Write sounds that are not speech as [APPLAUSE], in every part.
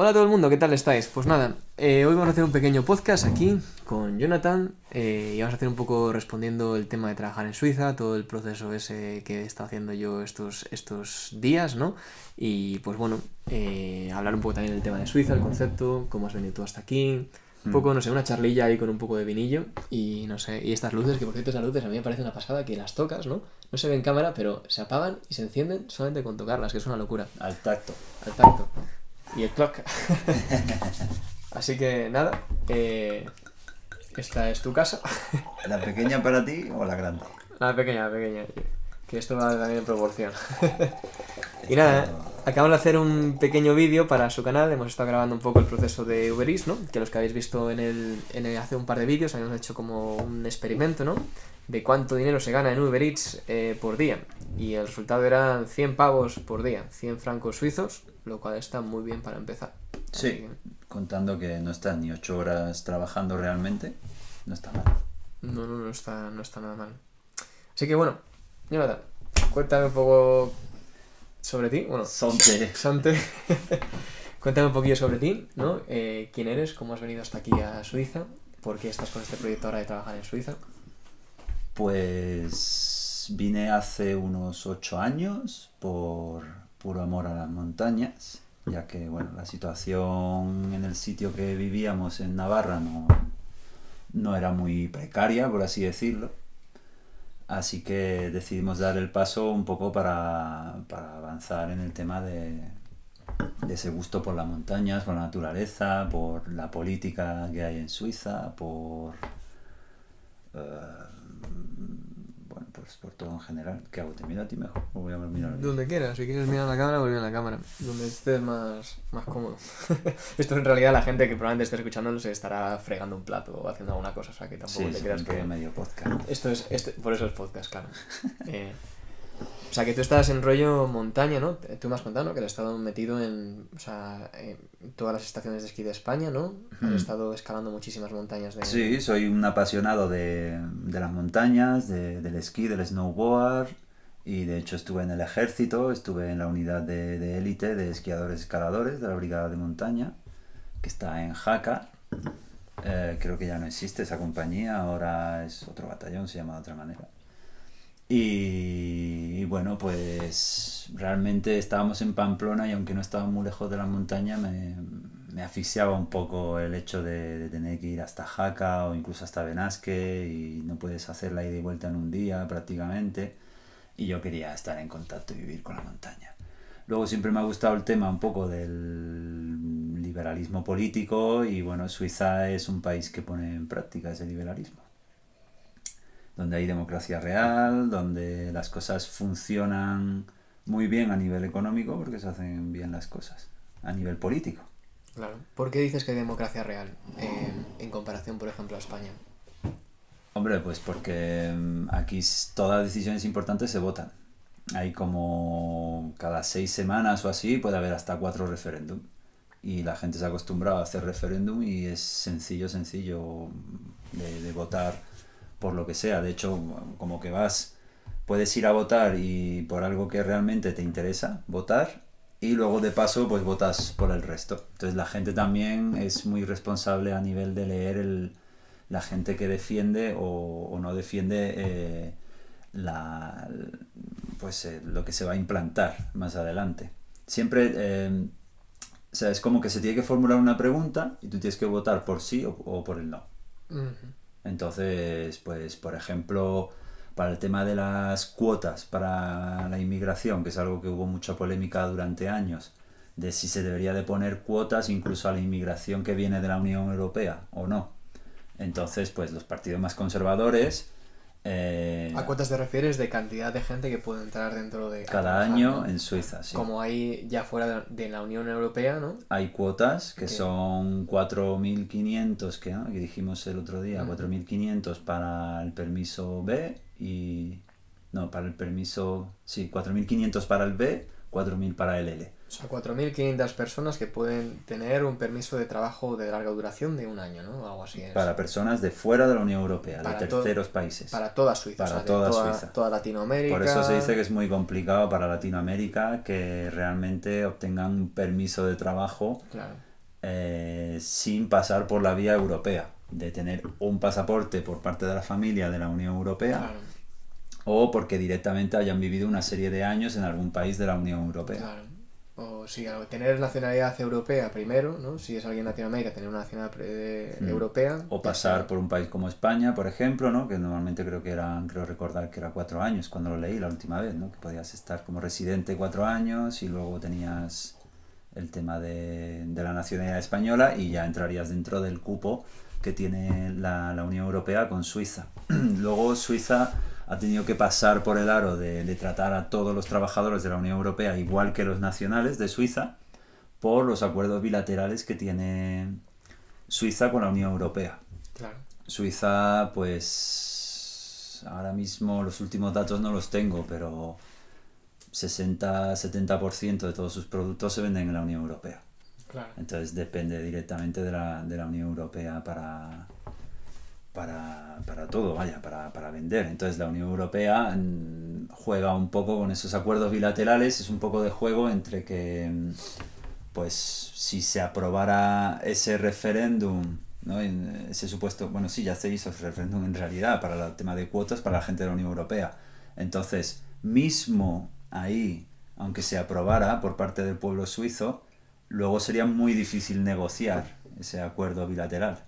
Hola todo el mundo, ¿qué tal estáis? Pues nada, eh, hoy vamos a hacer un pequeño podcast aquí con Jonathan eh, y vamos a hacer un poco respondiendo el tema de trabajar en Suiza, todo el proceso ese que he estado haciendo yo estos, estos días, ¿no? Y pues bueno, eh, hablar un poco también del tema de Suiza, el concepto, cómo has venido tú hasta aquí, un mm. poco, no sé, una charlilla ahí con un poco de vinillo y no sé, y estas luces, que por cierto, esas luces a mí me parece una pasada que las tocas, ¿no? No se ven en cámara, pero se apagan y se encienden solamente con tocarlas, que es una locura. Al tacto. Al tacto y el clock. [LAUGHS] Así que nada, eh, esta es tu casa. ¿La pequeña para ti o la grande? La pequeña, la pequeña. Que esto va también en proporción. [LAUGHS] y nada, Acabamos de hacer un pequeño vídeo para su canal, hemos estado grabando un poco el proceso de Uber Eats, ¿no? Que los que habéis visto en el, hace un par de vídeos habíamos hecho como un experimento, ¿no? De cuánto dinero se gana en Uber Eats eh, por día. Y el resultado eran 100 pavos por día, 100 francos suizos, lo cual está muy bien para empezar. Sí, contando que no estás ni 8 horas trabajando realmente, no está mal. No, no, no está, no está nada mal. Así que bueno, Jonathan, cuéntame un poco sobre ti, bueno. Sante. [LAUGHS] Cuéntame un poquillo sobre ti, ¿no? Eh, ¿Quién eres? ¿Cómo has venido hasta aquí a Suiza? ¿Por qué estás con este proyecto ahora de trabajar en Suiza? Pues vine hace unos ocho años por puro amor a las montañas, ya que bueno, la situación en el sitio que vivíamos en Navarra no, no era muy precaria, por así decirlo Así que decidimos dar el paso un poco para, avanzar en el tema de, ese gusto por las montañas, por la naturaleza, por la política que hay en Suiza, por... Eh, pues, por todo en general. ¿Qué hago? ¿Te miro a ti mejor? ¿O voy a mirar a Donde quieras, si quieres mirar a la cámara, voy a la cámara. Donde estés más, más cómodo. [LAUGHS] Esto en realidad la gente que probablemente esté escuchando se estará fregando un plato o haciendo alguna cosa, o sea que tampoco te creas que. medio podcast. Esto es, por eso es podcast, claro. [LAUGHS] Eh, o sea, que tú estás en rollo montaña, ¿no? Tú me has contado, Que has estado metido en, o sea, todas las estaciones de esquí de España, ¿no? Has estado escalando muchísimas montañas. Sí, soy un apasionado de, de las montañas, del esquí, del snowboard. Y de hecho estuve en el ejército, estuve en la unidad de élite de, esquiadores escaladores de la Brigada de Montaña, que está en Jaca. Eh, creo que ya no existe esa compañía, ahora es otro batallón, se llama de otra manera. Y, bueno, pues realmente estábamos en Pamplona y aunque no estaba muy lejos de la montaña, me, me asfixiaba un poco el hecho de, de, tener que ir hasta Jaca o incluso hasta Benasque y no puedes hacer la ida y vuelta en un día prácticamente. Y yo quería estar en contacto y vivir con la montaña. Luego siempre me ha gustado el tema un poco del liberalismo político y bueno, Suiza es un país que pone en práctica ese liberalismo donde hay democracia real, donde las cosas funcionan muy bien a nivel económico porque se hacen bien las cosas, a nivel político. Claro. ¿Por qué dices que hay democracia real eh, en comparación, por ejemplo, a España? Hombre, pues porque mm, aquí todas las decisiones importantes se votan. Hay como cada seis semanas o así puede haber hasta cuatro referéndum. Y la gente se ha acostumbrado a hacer referéndum y es sencillo, sencillo mm, de, de votar por lo que sea. De hecho, como que vas, puedes ir a votar y por algo que realmente te interesa votar y luego de paso pues votas por el resto. Entonces la gente también es muy responsable a nivel de leer el, la gente que defiende o, no defiende eh, la, pues, eh, lo que se va a implantar más adelante. Siempre, em, o sea, es como que se tiene que formular una pregunta y tú tienes que votar por sí o, por el no. Entonces, pues, por ejemplo, para el tema de las cuotas para la inmigración, que es algo que hubo mucha polémica durante años, de si se debería de poner cuotas incluso a la inmigración que viene de la Unión Europea o no. Entonces, pues los partidos más conservadores eh, ¿A cuotas te refieres de cantidad de gente que puede entrar dentro de... Cada año en Suiza, sí. Como hay ya fuera de, la Unión Europea, ¿no? Hay cuotas que son 4.500, que, ah, que dijimos el otro día, 4.500 para el permiso B y... No, para el permiso... Sí, 4.500 para el B, 4.000 para el L. O sea, 4.500 personas que pueden tener un permiso de trabajo de larga duración de un año, ¿no? Algo así. Para personas de fuera de la Unión Europea, de terceros países. Para toda Suiza. Para toda, Suiza. Latinoamérica. Por eso se dice que es muy complicado para Latinoamérica que realmente obtengan un permiso de trabajo eh, sin pasar por la vía europea. De tener un pasaporte por parte de la familia de la Unión Europea. O porque directamente hayan vivido una serie de años en algún país de la Unión Europea. Claro o si tener nacionalidad europea primero, ¿no? si es alguien de Latinoamérica, tener una nacionalidad mm. europea. O pasar por un país como España, por ejemplo, ¿no? que normalmente creo que eran, creo recordar que era cuatro años cuando lo leí la última vez, ¿no? que podías estar como residente cuatro años y luego tenías el tema de, de la nacionalidad española y ya entrarías dentro del cupo que tiene la, la Unión Europea con Suiza. [CLEARS THROAT] luego Suiza ha tenido que pasar por el aro de, tratar a todos los trabajadores de la Unión Europea igual que los nacionales de Suiza por los acuerdos bilaterales que tiene Suiza con la Unión Europea. Suiza, pues ahora mismo los últimos datos no los tengo, pero 60-70% de todos sus productos se venden en la Unión Europea. Entonces depende directamente de la, de la Unión Europea para, para, para todo, vaya, para, vender. Entonces la Unión Europea mm, juega un poco con esos acuerdos bilaterales, es un poco de juego entre que, mm, pues, si se aprobara ese referéndum, ¿no? Eh, ese supuesto, bueno, sí, ya se hizo el referéndum en realidad para el tema de cuotas para la gente de la Unión Europea. Entonces, mismo ahí, aunque se aprobara por parte del pueblo suizo, luego sería muy difícil negociar ese acuerdo bilateral.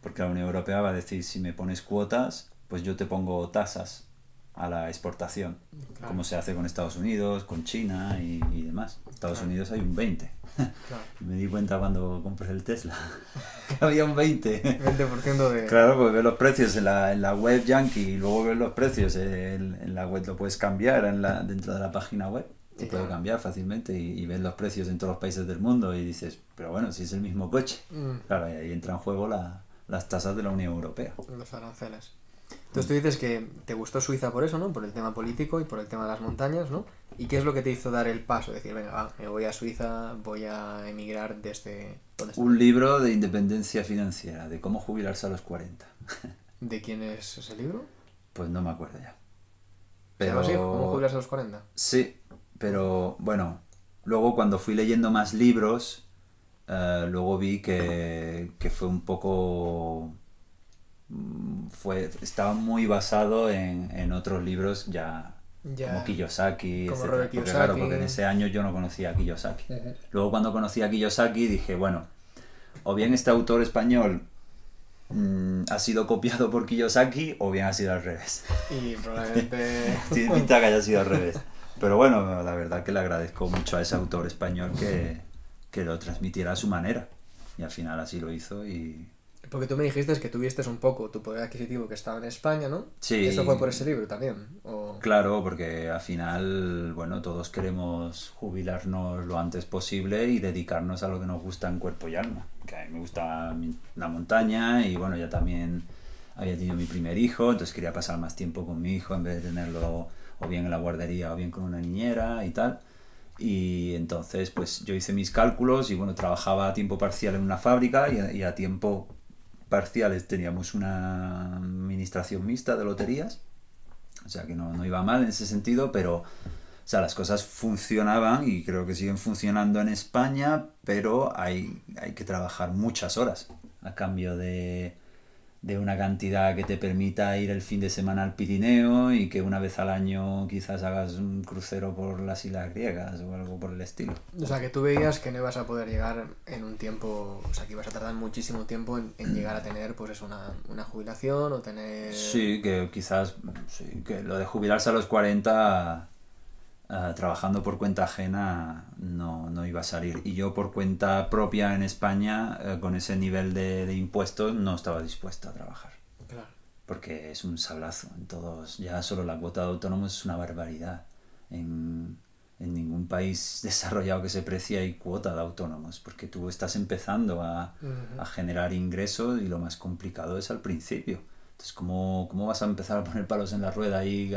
Porque la Unión Europea va a decir, si me pones cuotas, pues yo te pongo tasas a la exportación, como se hace con Estados Unidos, con China y, y demás. Estados Unidos hay un 20. [LAUGHS] Me di cuenta cuando compré el Tesla [LAUGHS] había un 20. de... Claro, pues ves los precios en la, en la web Yankee y luego ves los precios en, en, la web, lo puedes cambiar en la, dentro de la página web te puede cambiar fácilmente y, ves los precios en todos los países del mundo y dices, pero bueno, si es el mismo coche. Mm. Claro, ahí entran en juego las tasas de la Unión Europea. Los aranceles. Entonces tú dices que te gustó Suiza por eso, ¿no? Por el tema político y por el tema de las montañas, ¿no? ¿Y qué es lo que te hizo dar el paso? Decir, venga, me voy a Suiza, voy a emigrar de desde... Un libro de independencia financiera, de cómo jubilarse a los 40. [LAUGHS] ¿De quién es ese libro? Pues no me acuerdo ya. Pero... ¿Cómo jubilarse a los 40? Sí, pero bueno, luego cuando fui leyendo más libros, eh, luego vi que, fue un poco... Mm, fue, estaba muy basado en, otros libros ya como Kiyosaki, como Porque, claro, porque en ese año yo no conocía a Kiyosaki. Luego cuando conocí a Kiyosaki dije, bueno, o bien este autor español mm, ha sido copiado por Kiyosaki o bien ha sido al revés. Y probablemente... [LAUGHS] Tiene pinta que haya sido al revés. Pero bueno, la verdad que le agradezco mucho a ese autor español que, que lo transmitiera a su manera. Y al final así lo hizo y... Porque tú me dijiste que tuviste un poco tu poder adquisitivo que estaba en España, ¿no? Sí. ¿Y ¿Eso fue por ese libro también? Claro, porque al final, bueno, todos queremos jubilarnos lo antes posible y dedicarnos a lo que nos gusta en cuerpo y alma. Que a mí me gusta la montaña y bueno, ya también había tenido mi primer hijo, entonces quería pasar más tiempo con mi hijo en vez de tenerlo o bien en la guardería, o bien con una niñera y tal. Y entonces, pues yo hice mis cálculos y bueno, trabajaba a tiempo parcial en una fábrica y a, y a tiempo parcial teníamos una administración mixta de loterías. O sea que no, no iba mal en ese sentido, pero o sea, las cosas funcionaban y creo que siguen funcionando en España, pero hay, hay que trabajar muchas horas a cambio de, de una cantidad que te permita ir el fin de semana al Pirineo y que una vez al año quizás hagas un crucero por las islas griegas o algo por el estilo. O sea, que tú veías que no ibas a poder llegar en un tiempo, o sea, que ibas a tardar muchísimo tiempo en, mm. llegar a tener pues eso, una, una, jubilación o tener... Sí, que quizás, que lo de jubilarse a los 40 Ah, trabajando por cuenta ajena no, no, iba a salir. Y yo por cuenta propia en España, eh, con ese nivel de, de, impuestos, no estaba dispuesto a trabajar. Porque es un sablazo. En todos, ya solo la cuota de autónomos es una barbaridad. En, en ningún país [LAUGHS] desarrollado que se precie hay cuota de autónomos, porque tú estás empezando a, a generar ingresos y lo más complicado es al principio. Entonces, ¿cómo, ¿cómo, vas a empezar a poner palos en la rueda ahí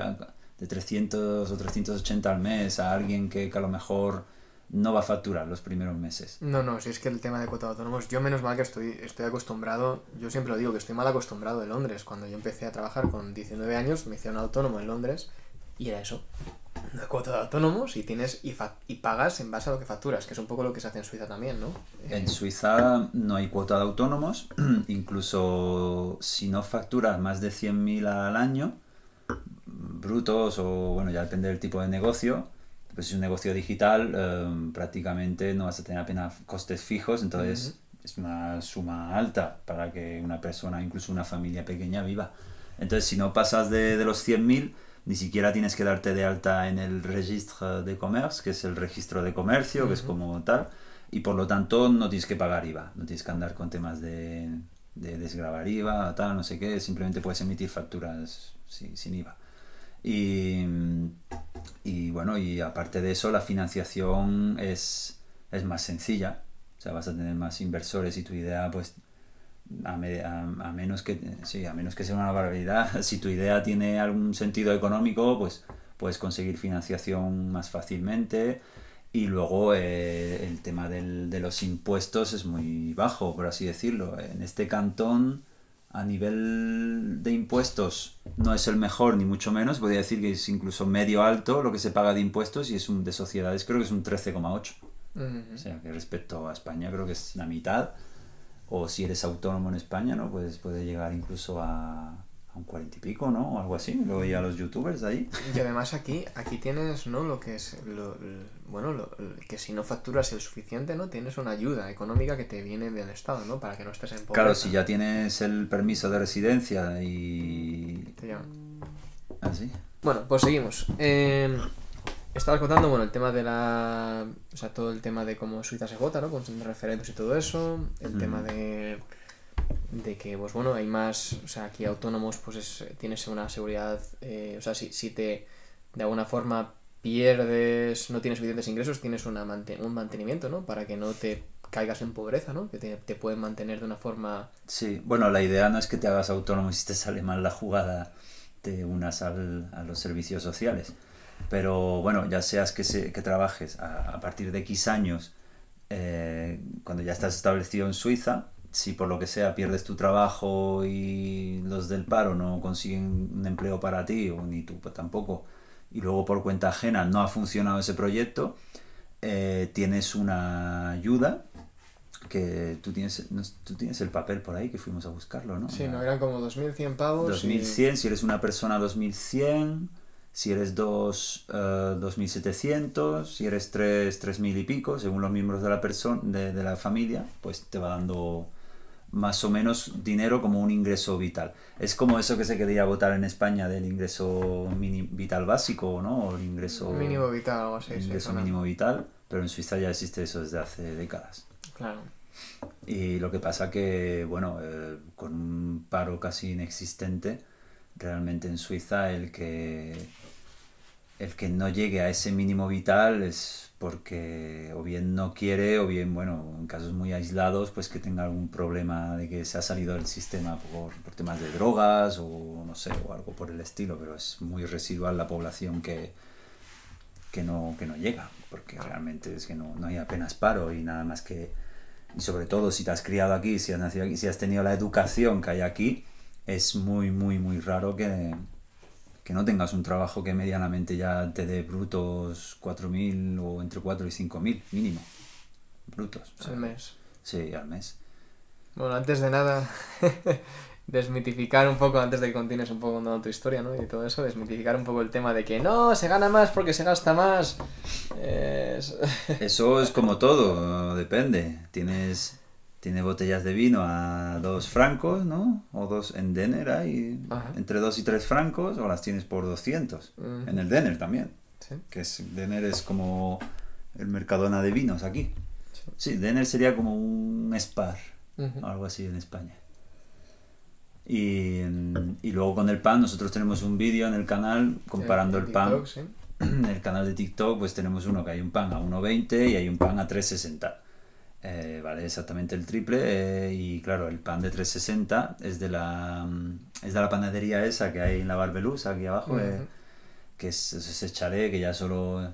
de 300 o 380 al mes a alguien que, a lo mejor no va a facturar los primeros meses. No, no, si es que el tema de cuota de autónomos, yo menos mal que estoy, estoy acostumbrado, yo siempre lo digo que estoy mal acostumbrado de Londres. Cuando yo empecé a trabajar con 19 años, me hicieron autónomo en Londres y era eso. Una cuota de autónomos y tienes y, y pagas en base a lo que facturas, que es un poco lo que se hace en Suiza también, ¿no? En Suiza no hay cuota de autónomos, [CLEARS THROAT] incluso si no facturas más de 100.000 al año, brutos o, bueno, ya depende del tipo de negocio. Pues si es un negocio digital, eh, prácticamente no vas a tener apenas costes fijos, entonces es una suma alta para que una persona, incluso una familia pequeña, viva. Entonces, si no pasas de, de los 100.000, ni siquiera tienes que darte de alta en el registro de comercio, que es el registro de comercio, que es como tal, y por lo tanto no tienes que pagar IVA, no tienes que andar con temas de, de desgravar IVA, tal, no sé qué, simplemente puedes emitir facturas sin IVA. Y, y bueno, y aparte de eso, la financiación es, es, más sencilla. O sea, vas a tener más inversores y tu idea, pues, a, menos que a menos que sea una barbaridad, [LAUGHS] si tu idea tiene algún sentido económico, pues puedes conseguir financiación más fácilmente. Y luego eh, el tema del, de los impuestos es muy bajo, por así decirlo. En este cantón a nivel de impuestos no es el mejor, ni mucho menos. Podría decir que es incluso medio alto lo que se paga de impuestos y es un de sociedades, creo que es un 13,8. O sea, que respecto a España creo que es la mitad. O si eres autónomo en España, ¿no? pues puede llegar incluso a un cuarenta y pico, ¿no? O algo así, lo veía a los youtubers de ahí. Y además aquí, aquí tienes, ¿no? Lo que es, lo, bueno, lo, que si no facturas el suficiente, ¿no? Tienes una ayuda económica que te viene del Estado, ¿no? Para que no estés en pobreza. Claro, si ya tienes el permiso de residencia y... Te llaman. ¿Así? ¿Ah, bueno, pues seguimos. Em, estabas contando, bueno, el tema de la. O sea, todo el tema de cómo Suiza se vota, ¿no? Con referentes y todo eso. El mm. tema de de que, pues bueno, hay más, o sea, aquí autónomos, pues tienes una seguridad, eh, o sea, si, te, de alguna forma, pierdes, no tienes suficientes ingresos, tienes una, un mantenimiento, ¿no? Para que no te caigas en pobreza, ¿no? Que te, te, pueden mantener de una forma... Sí, bueno, la idea no es que te hagas autónomo y si te sale mal la jugada te unas a los servicios sociales. Pero bueno, ya seas que, trabajes a, partir de X años, eh, cuando ya estás establecido en Suiza, si por lo que sea pierdes tu trabajo y los del paro no consiguen un empleo para ti o ni tú pues, tampoco, y luego por cuenta ajena no ha funcionado ese proyecto, eh, tienes una ayuda que tú tienes, tú tienes el papel por ahí que fuimos a buscarlo, ¿no? Sí, no, eran como 2.100 pavos. 2.100, si eres una persona 2.100, si eres dos, 2.700, eh, si eres tres, 3.000 y pico, según los miembros de la, persona de, de la familia, pues te va dando más o menos dinero como un ingreso vital. Es como eso que se quería votar en España del ingreso vital básico, ¿no? O el ingreso... Mínimo vital, Ingreso mínimo vital, pero en Suiza ya existe eso desde hace décadas. Claro. Y lo que pasa que, bueno, eh, con un paro casi inexistente, realmente en Suiza el que el que no llegue a ese mínimo vital es porque o bien no quiere o bien, bueno, en casos muy aislados, pues que tenga algún problema de que se ha salido del sistema por, temas de drogas o no sé, o algo por el estilo, pero es muy residual la población que, que, no, que no llega, porque realmente es que no, no hay apenas paro y nada más que, y sobre todo si te has criado aquí, si has nacido aquí, si has tenido la educación que hay aquí, es muy, muy, muy raro que que no tengas un trabajo que medianamente ya te dé brutos 4.000 o entre 4 y 5.000 mínimo. Brutos. al mes. Sí, al mes. Bueno, antes de nada, [LAUGHS] desmitificar un poco, antes de que continúes un poco dando tu historia, ¿no? Y todo eso, desmitificar un poco el tema de que no, se gana más porque se gasta más. eso es como todo, depende. Tienes tiene botellas de vino a dos francos, ¿no? O dos en Denner hay entre dos y tres francos, o las tienes por 200. En el Denner también. Que es, Denner es como el Mercadona de vinos aquí. Sí, Denner sería como un Spar, o algo así en España. Y, luego con el pan, nosotros tenemos un vídeo en el canal comparando el, pan. [CLEARS THROAT] En el canal de TikTok, pues tenemos uno que hay un pan a 1,20 y hay un pan a 3,60 eh, vale exactamente el triple eh, y claro, el pan de 360 es de la mm, es de la panadería esa que hay en la Barbelús aquí abajo, eh, que es, ese chalet que ya solo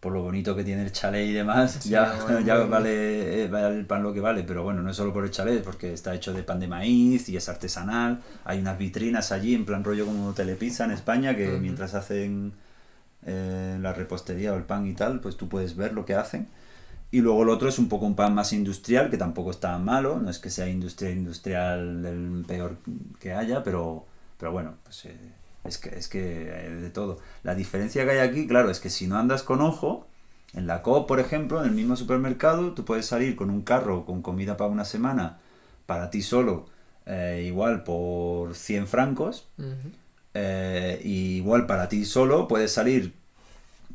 por lo bonito que tiene el chalet y demás, ya, [LAUGHS] Vale, el pan lo que vale, pero bueno, no es solo por el chalet, porque está hecho de pan de maíz y es artesanal, hay unas vitrinas allí en plan rollo como Telepizza en España, que mientras hacen la repostería o el pan y tal, pues tú puedes ver lo que hacen y luego el otro es un poco un pan más industrial, que tampoco está malo, no es que sea industria industrial el peor que haya, pero, pero bueno, pues eh, es que, es que de todo. La diferencia que hay aquí, claro, es que si no andas con ojo, en la COP, por ejemplo, en el mismo supermercado, tú puedes salir con un carro con comida para una semana, para ti solo, eh, igual por 100 francos, eh, igual para ti solo puedes salir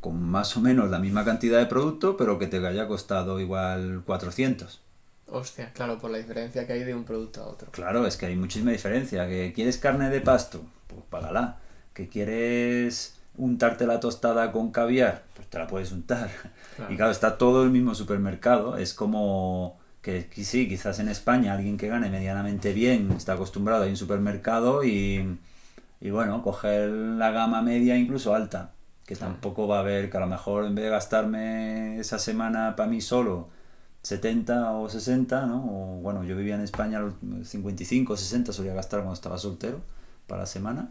con más o menos la misma cantidad de producto, pero que te haya costado igual 400. Hostia, claro, por la diferencia que hay de un producto a otro. Claro, es que hay muchísima diferencia. Que quieres carne de pasto, pues págala. Que quieres untarte la tostada con caviar, pues te la puedes untar. Y claro, está todo el mismo supermercado. Es como que sí, quizás en España alguien que gane medianamente bien está acostumbrado a ir a un supermercado y, y bueno, coger la gama media, incluso alta que tampoco va a haber, que a lo mejor en vez de gastarme esa semana para mí solo 70 o 60, ¿no? bueno, yo vivía en España 55 o 60 solía gastar cuando estaba soltero para la semana.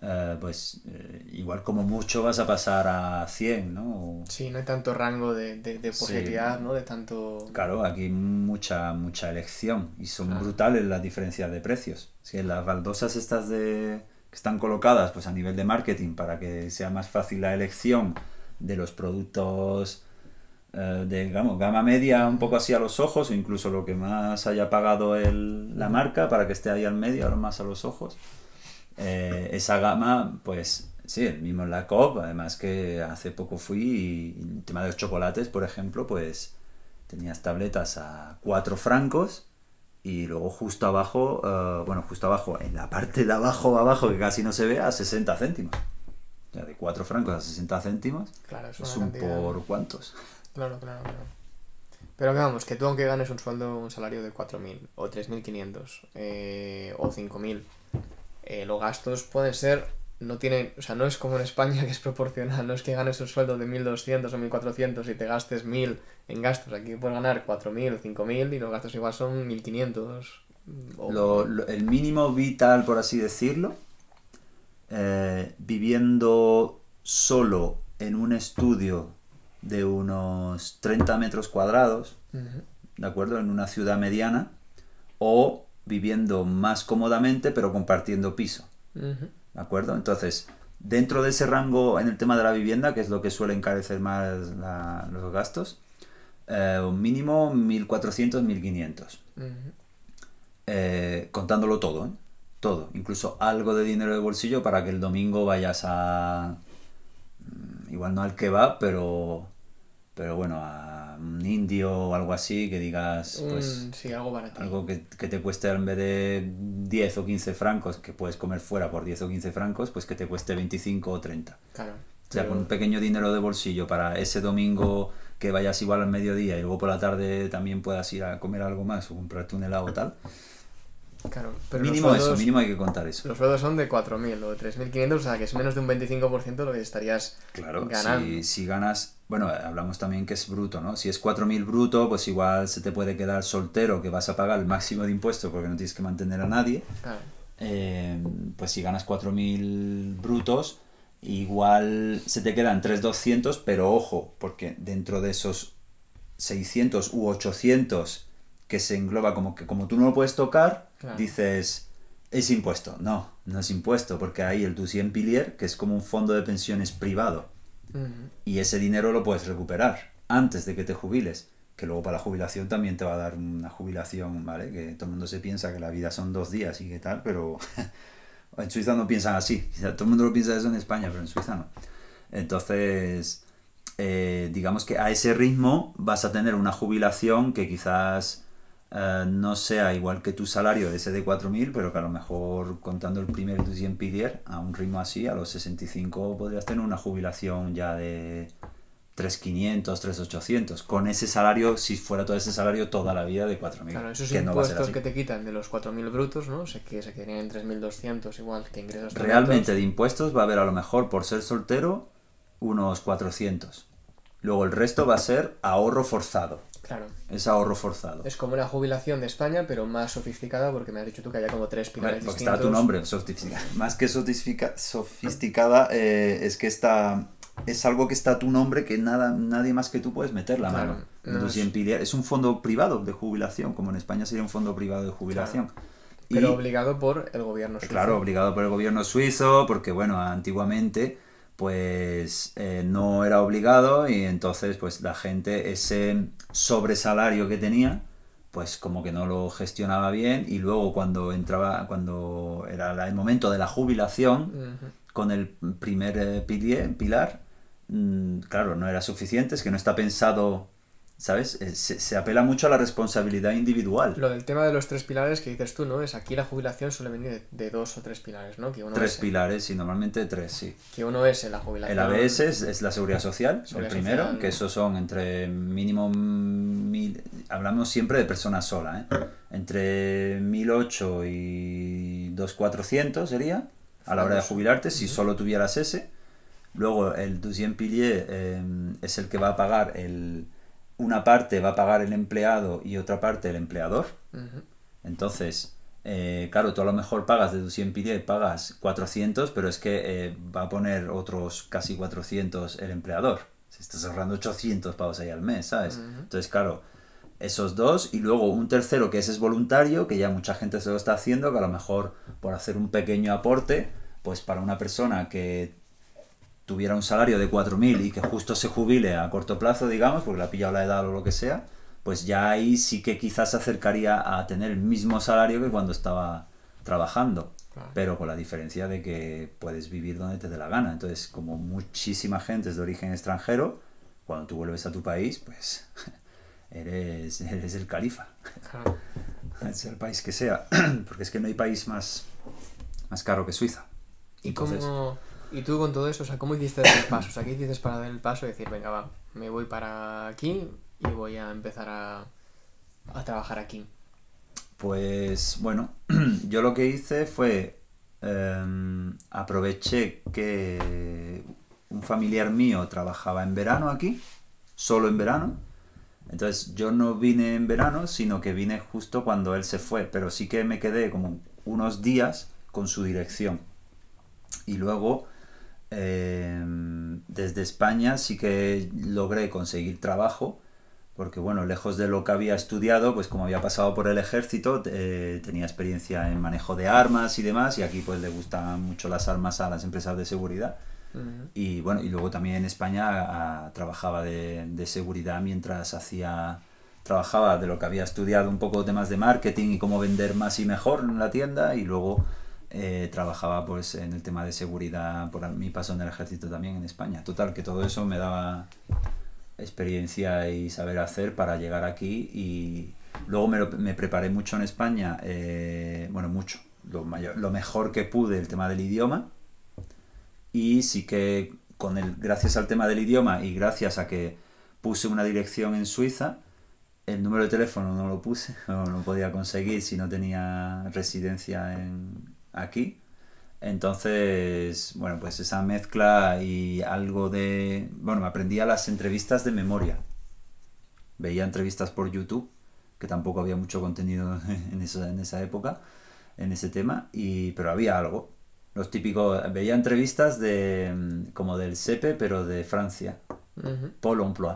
Eh, pues eh, igual como mucho vas a pasar a 100, ¿no? Sí, no hay tanto rango de, de, de posibilidad, ¿no? De tanto... Claro, aquí mucha mucha elección y son brutales las diferencias de precios. Si en las baldosas estas de que están colocadas pues, a nivel de marketing para que sea más fácil la elección de los productos eh, de gama media un poco así a los ojos o incluso lo que más haya pagado el, la marca para que esté ahí al medio, lo más a los ojos. Eh, esa gama, pues sí, el mismo en la COP, además que hace poco fui y, el tema de los chocolates, por ejemplo, pues tenías tabletas a 4 francos y luego justo abajo, eh, bueno, justo abajo, en la parte de abajo, abajo, que casi no se ve, a 60 céntimos. O sea, de 4 francos a 60 céntimos. Claro, es, un por cuántos. Claro, claro, claro. Pero que vamos, que tú aunque ganes un sueldo, un salario de 4.000 o 3.500 eh, o 5.000, eh, los gastos pueden ser, no tienen, o sea, no es como en España [LAUGHS] que es proporcional, no es que ganes un sueldo de 1.200 o 1.400 y te gastes 1.000 en gastos. Aquí puedes ganar 4.000 o 5.000 y los gastos igual son 1.500. O... el mínimo vital, por así decirlo, eh, viviendo solo en un estudio de unos 30 metros cuadrados, ¿de acuerdo? En una ciudad mediana, o viviendo más cómodamente pero compartiendo piso, ¿de acuerdo? Entonces, dentro de ese rango en el tema de la vivienda, que es lo que suele encarecer más los gastos, eh, un mínimo 1400, 1500. Eh, contándolo todo, ¿eh? Todo. Incluso algo de dinero de bolsillo para que el domingo vayas a. Mm, igual no al que va pero. Pero bueno, a un indio o algo así que digas. Mm, pues, sí, algo barato. Algo que, te cueste en vez de 10 o 15 francos, que puedes comer fuera por 10 o 15 francos, pues que te cueste 25 o 30. Claro. O sea, con un pequeño dinero de bolsillo para ese domingo que vayas igual al mediodía y luego por la tarde también puedas ir a comer algo más o comprarte un helado o tal. Claro, pero mínimo eso, mínimo hay que contar eso. Los sueldos son de 4.000 o 3.500, o sea que es menos de un 25% lo que estarías claro, ganando. Si, si ganas, bueno, hablamos también que es bruto, ¿no? Si es 4.000 bruto, pues igual se te puede quedar soltero que vas a pagar el máximo de impuestos porque no tienes que mantener a nadie. Claro. Eh, pues si ganas 4.000 brutos, igual se te quedan 3.200, pero ojo, porque dentro de esos 600 u 800 que se engloba como que como tú no lo puedes tocar, dices, es impuesto. No, no es impuesto, porque hay el 200 Pilier, que es como un fondo de pensiones privado, y ese dinero lo puedes recuperar antes de que te jubiles, que luego para la jubilación también te va a dar una jubilación, ¿vale? Que todo el mundo se piensa que la vida son dos días y qué tal, pero [LAUGHS] En Suiza no piensan así. todo el mundo lo piensa eso en España, pero en Suiza no. Entonces, eh, digamos que a ese ritmo vas a tener una jubilación que quizás eh, no sea igual que tu salario ese de 4.000, pero que a lo mejor, contando el primer tu 100 a un ritmo así, a los 65 podrías tener una jubilación ya de 3.500, 3.800, con ese salario, si fuera todo ese salario, toda la vida de 4.000. Claro, esos impuestos que te quitan de los 4.000 brutos, ¿no? Sé que se quedarían en 3.200 igual que ingresos. Realmente de impuestos va a haber a lo mejor, por ser soltero, unos 400. Luego el resto va a ser ahorro forzado. Claro. Es ahorro forzado. Es como una jubilación de España, pero más sofisticada, porque me has dicho tú que haya como tres pilares Porque está tu nombre, sofisticada. más que sofisticada, eh, es que está es algo que está a tu nombre que nada, nadie más que tú puedes meter la mano. Entonces, es... un fondo privado de jubilación, como en España sería un fondo privado de jubilación. Pero obligado por el gobierno suizo. Claro, obligado por el gobierno suizo, porque bueno, antiguamente pues eh, no era obligado y entonces pues la gente ese sobresalario que tenía pues como que no lo gestionaba bien y luego cuando entraba cuando era el momento de la jubilación con el primer eh, pilar Mm, claro, no era suficiente, es que no está pensado, ¿sabes? Eh, se, apela mucho a la responsabilidad individual. Lo del tema de los tres pilares que dices tú, ¿no? Es aquí la jubilación suele venir de, dos o tres pilares, ¿no? tres pilares, sí, normalmente tres, sí. Que uno es la jubilación. El ABS es, la seguridad social, el primero, que esos son entre mínimo... Mil, hablamos siempre de persona sola, ¿eh? Entre 1.800 y 2.400 sería a la hora de jubilarte, si solo tuvieras ese. Luego el Deuxième Pilier em, es el que va a pagar el... Una parte va a pagar el empleado y otra parte el empleador. Entonces, eh, claro, tú a lo mejor pagas de Deuxième Pilier, pagas 400, pero es que eh, va a poner otros casi 400 el empleador. Si estás ahorrando 800 pavos ahí al mes, ¿sabes? Entonces, claro, esos dos y luego un tercero que ese es voluntario, que ya mucha gente se lo está haciendo, que a lo mejor por hacer un pequeño aporte, pues para una persona que tuviera un salario de 4.000 y que justo se jubile a corto plazo, digamos, porque la ha pillado la edad o lo que sea, pues ya ahí sí que quizás se acercaría a tener el mismo salario que cuando estaba trabajando, pero con la diferencia de que puedes vivir donde te dé la gana. Entonces, como muchísima gente es de origen extranjero, cuando tú vuelves a tu país, pues [LAUGHS] eres, eres el califa. Es [LAUGHS] el país que sea, [CLEARS THROAT] porque es que no hay país más, más caro que Suiza. ¿Y y tú con todo eso, o sea, ¿cómo hiciste el paso? O sea, ¿qué hiciste para dar el paso y decir, venga, va, me voy para aquí y voy a empezar a, a trabajar aquí? Pues bueno, [CLEARS THROAT] yo lo que hice fue em, aproveché que un familiar mío trabajaba en verano aquí, solo en verano. Entonces yo no vine en verano, sino que vine justo cuando él se fue, pero sí que me quedé como unos días con su dirección. Y luego Em, desde España sí que logré conseguir trabajo, porque bueno, lejos de lo que había estudiado, pues como había pasado por el ejército, eh, tenía experiencia en manejo de armas y demás, y aquí pues le gustaban mucho las armas a las empresas de seguridad. Y bueno, y luego también en España trabajaba de, de seguridad mientras hacía trabajaba de lo que había estudiado un poco temas de marketing y cómo vender más y mejor en la tienda y luego eh, trabajaba pues en el tema de seguridad por mi paso en el ejército también en España. Total, que todo eso me daba experiencia y saber hacer para llegar aquí y luego me, preparé mucho en España, eh, bueno, mucho, lo, mayor, lo mejor que pude el tema del idioma y sí que con el, gracias al tema del idioma y gracias a que puse una dirección en Suiza, el número de teléfono no lo puse, [LAUGHS] no lo podía conseguir si no tenía residencia en, aquí. Entonces, bueno, pues esa mezcla y algo de... Bueno, me aprendía las entrevistas de memoria. Veía entrevistas por YouTube, que tampoco había mucho contenido [LAUGHS] en, esa en esa época, en ese tema, y, pero había algo. Los típicos... Veía entrevistas de mm, como del SEPE, pero de Francia. Paul Emploi.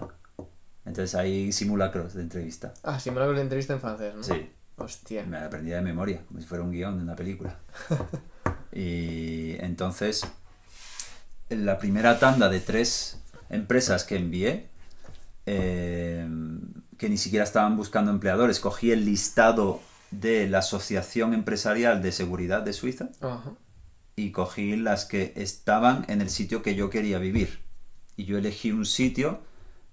Entonces hay simulacros de entrevista. Ah, simulacros de entrevista en francés, ¿no? Sí. Me la de memoria, como si fuera un guión de una película. [LAUGHS] y entonces, en la primera tanda de tres empresas que envié, eh, que ni siquiera estaban buscando empleadores, cogí el listado de la Asociación Empresarial de Seguridad de Suiza y cogí las que estaban en el sitio que yo quería vivir. Y yo elegí un sitio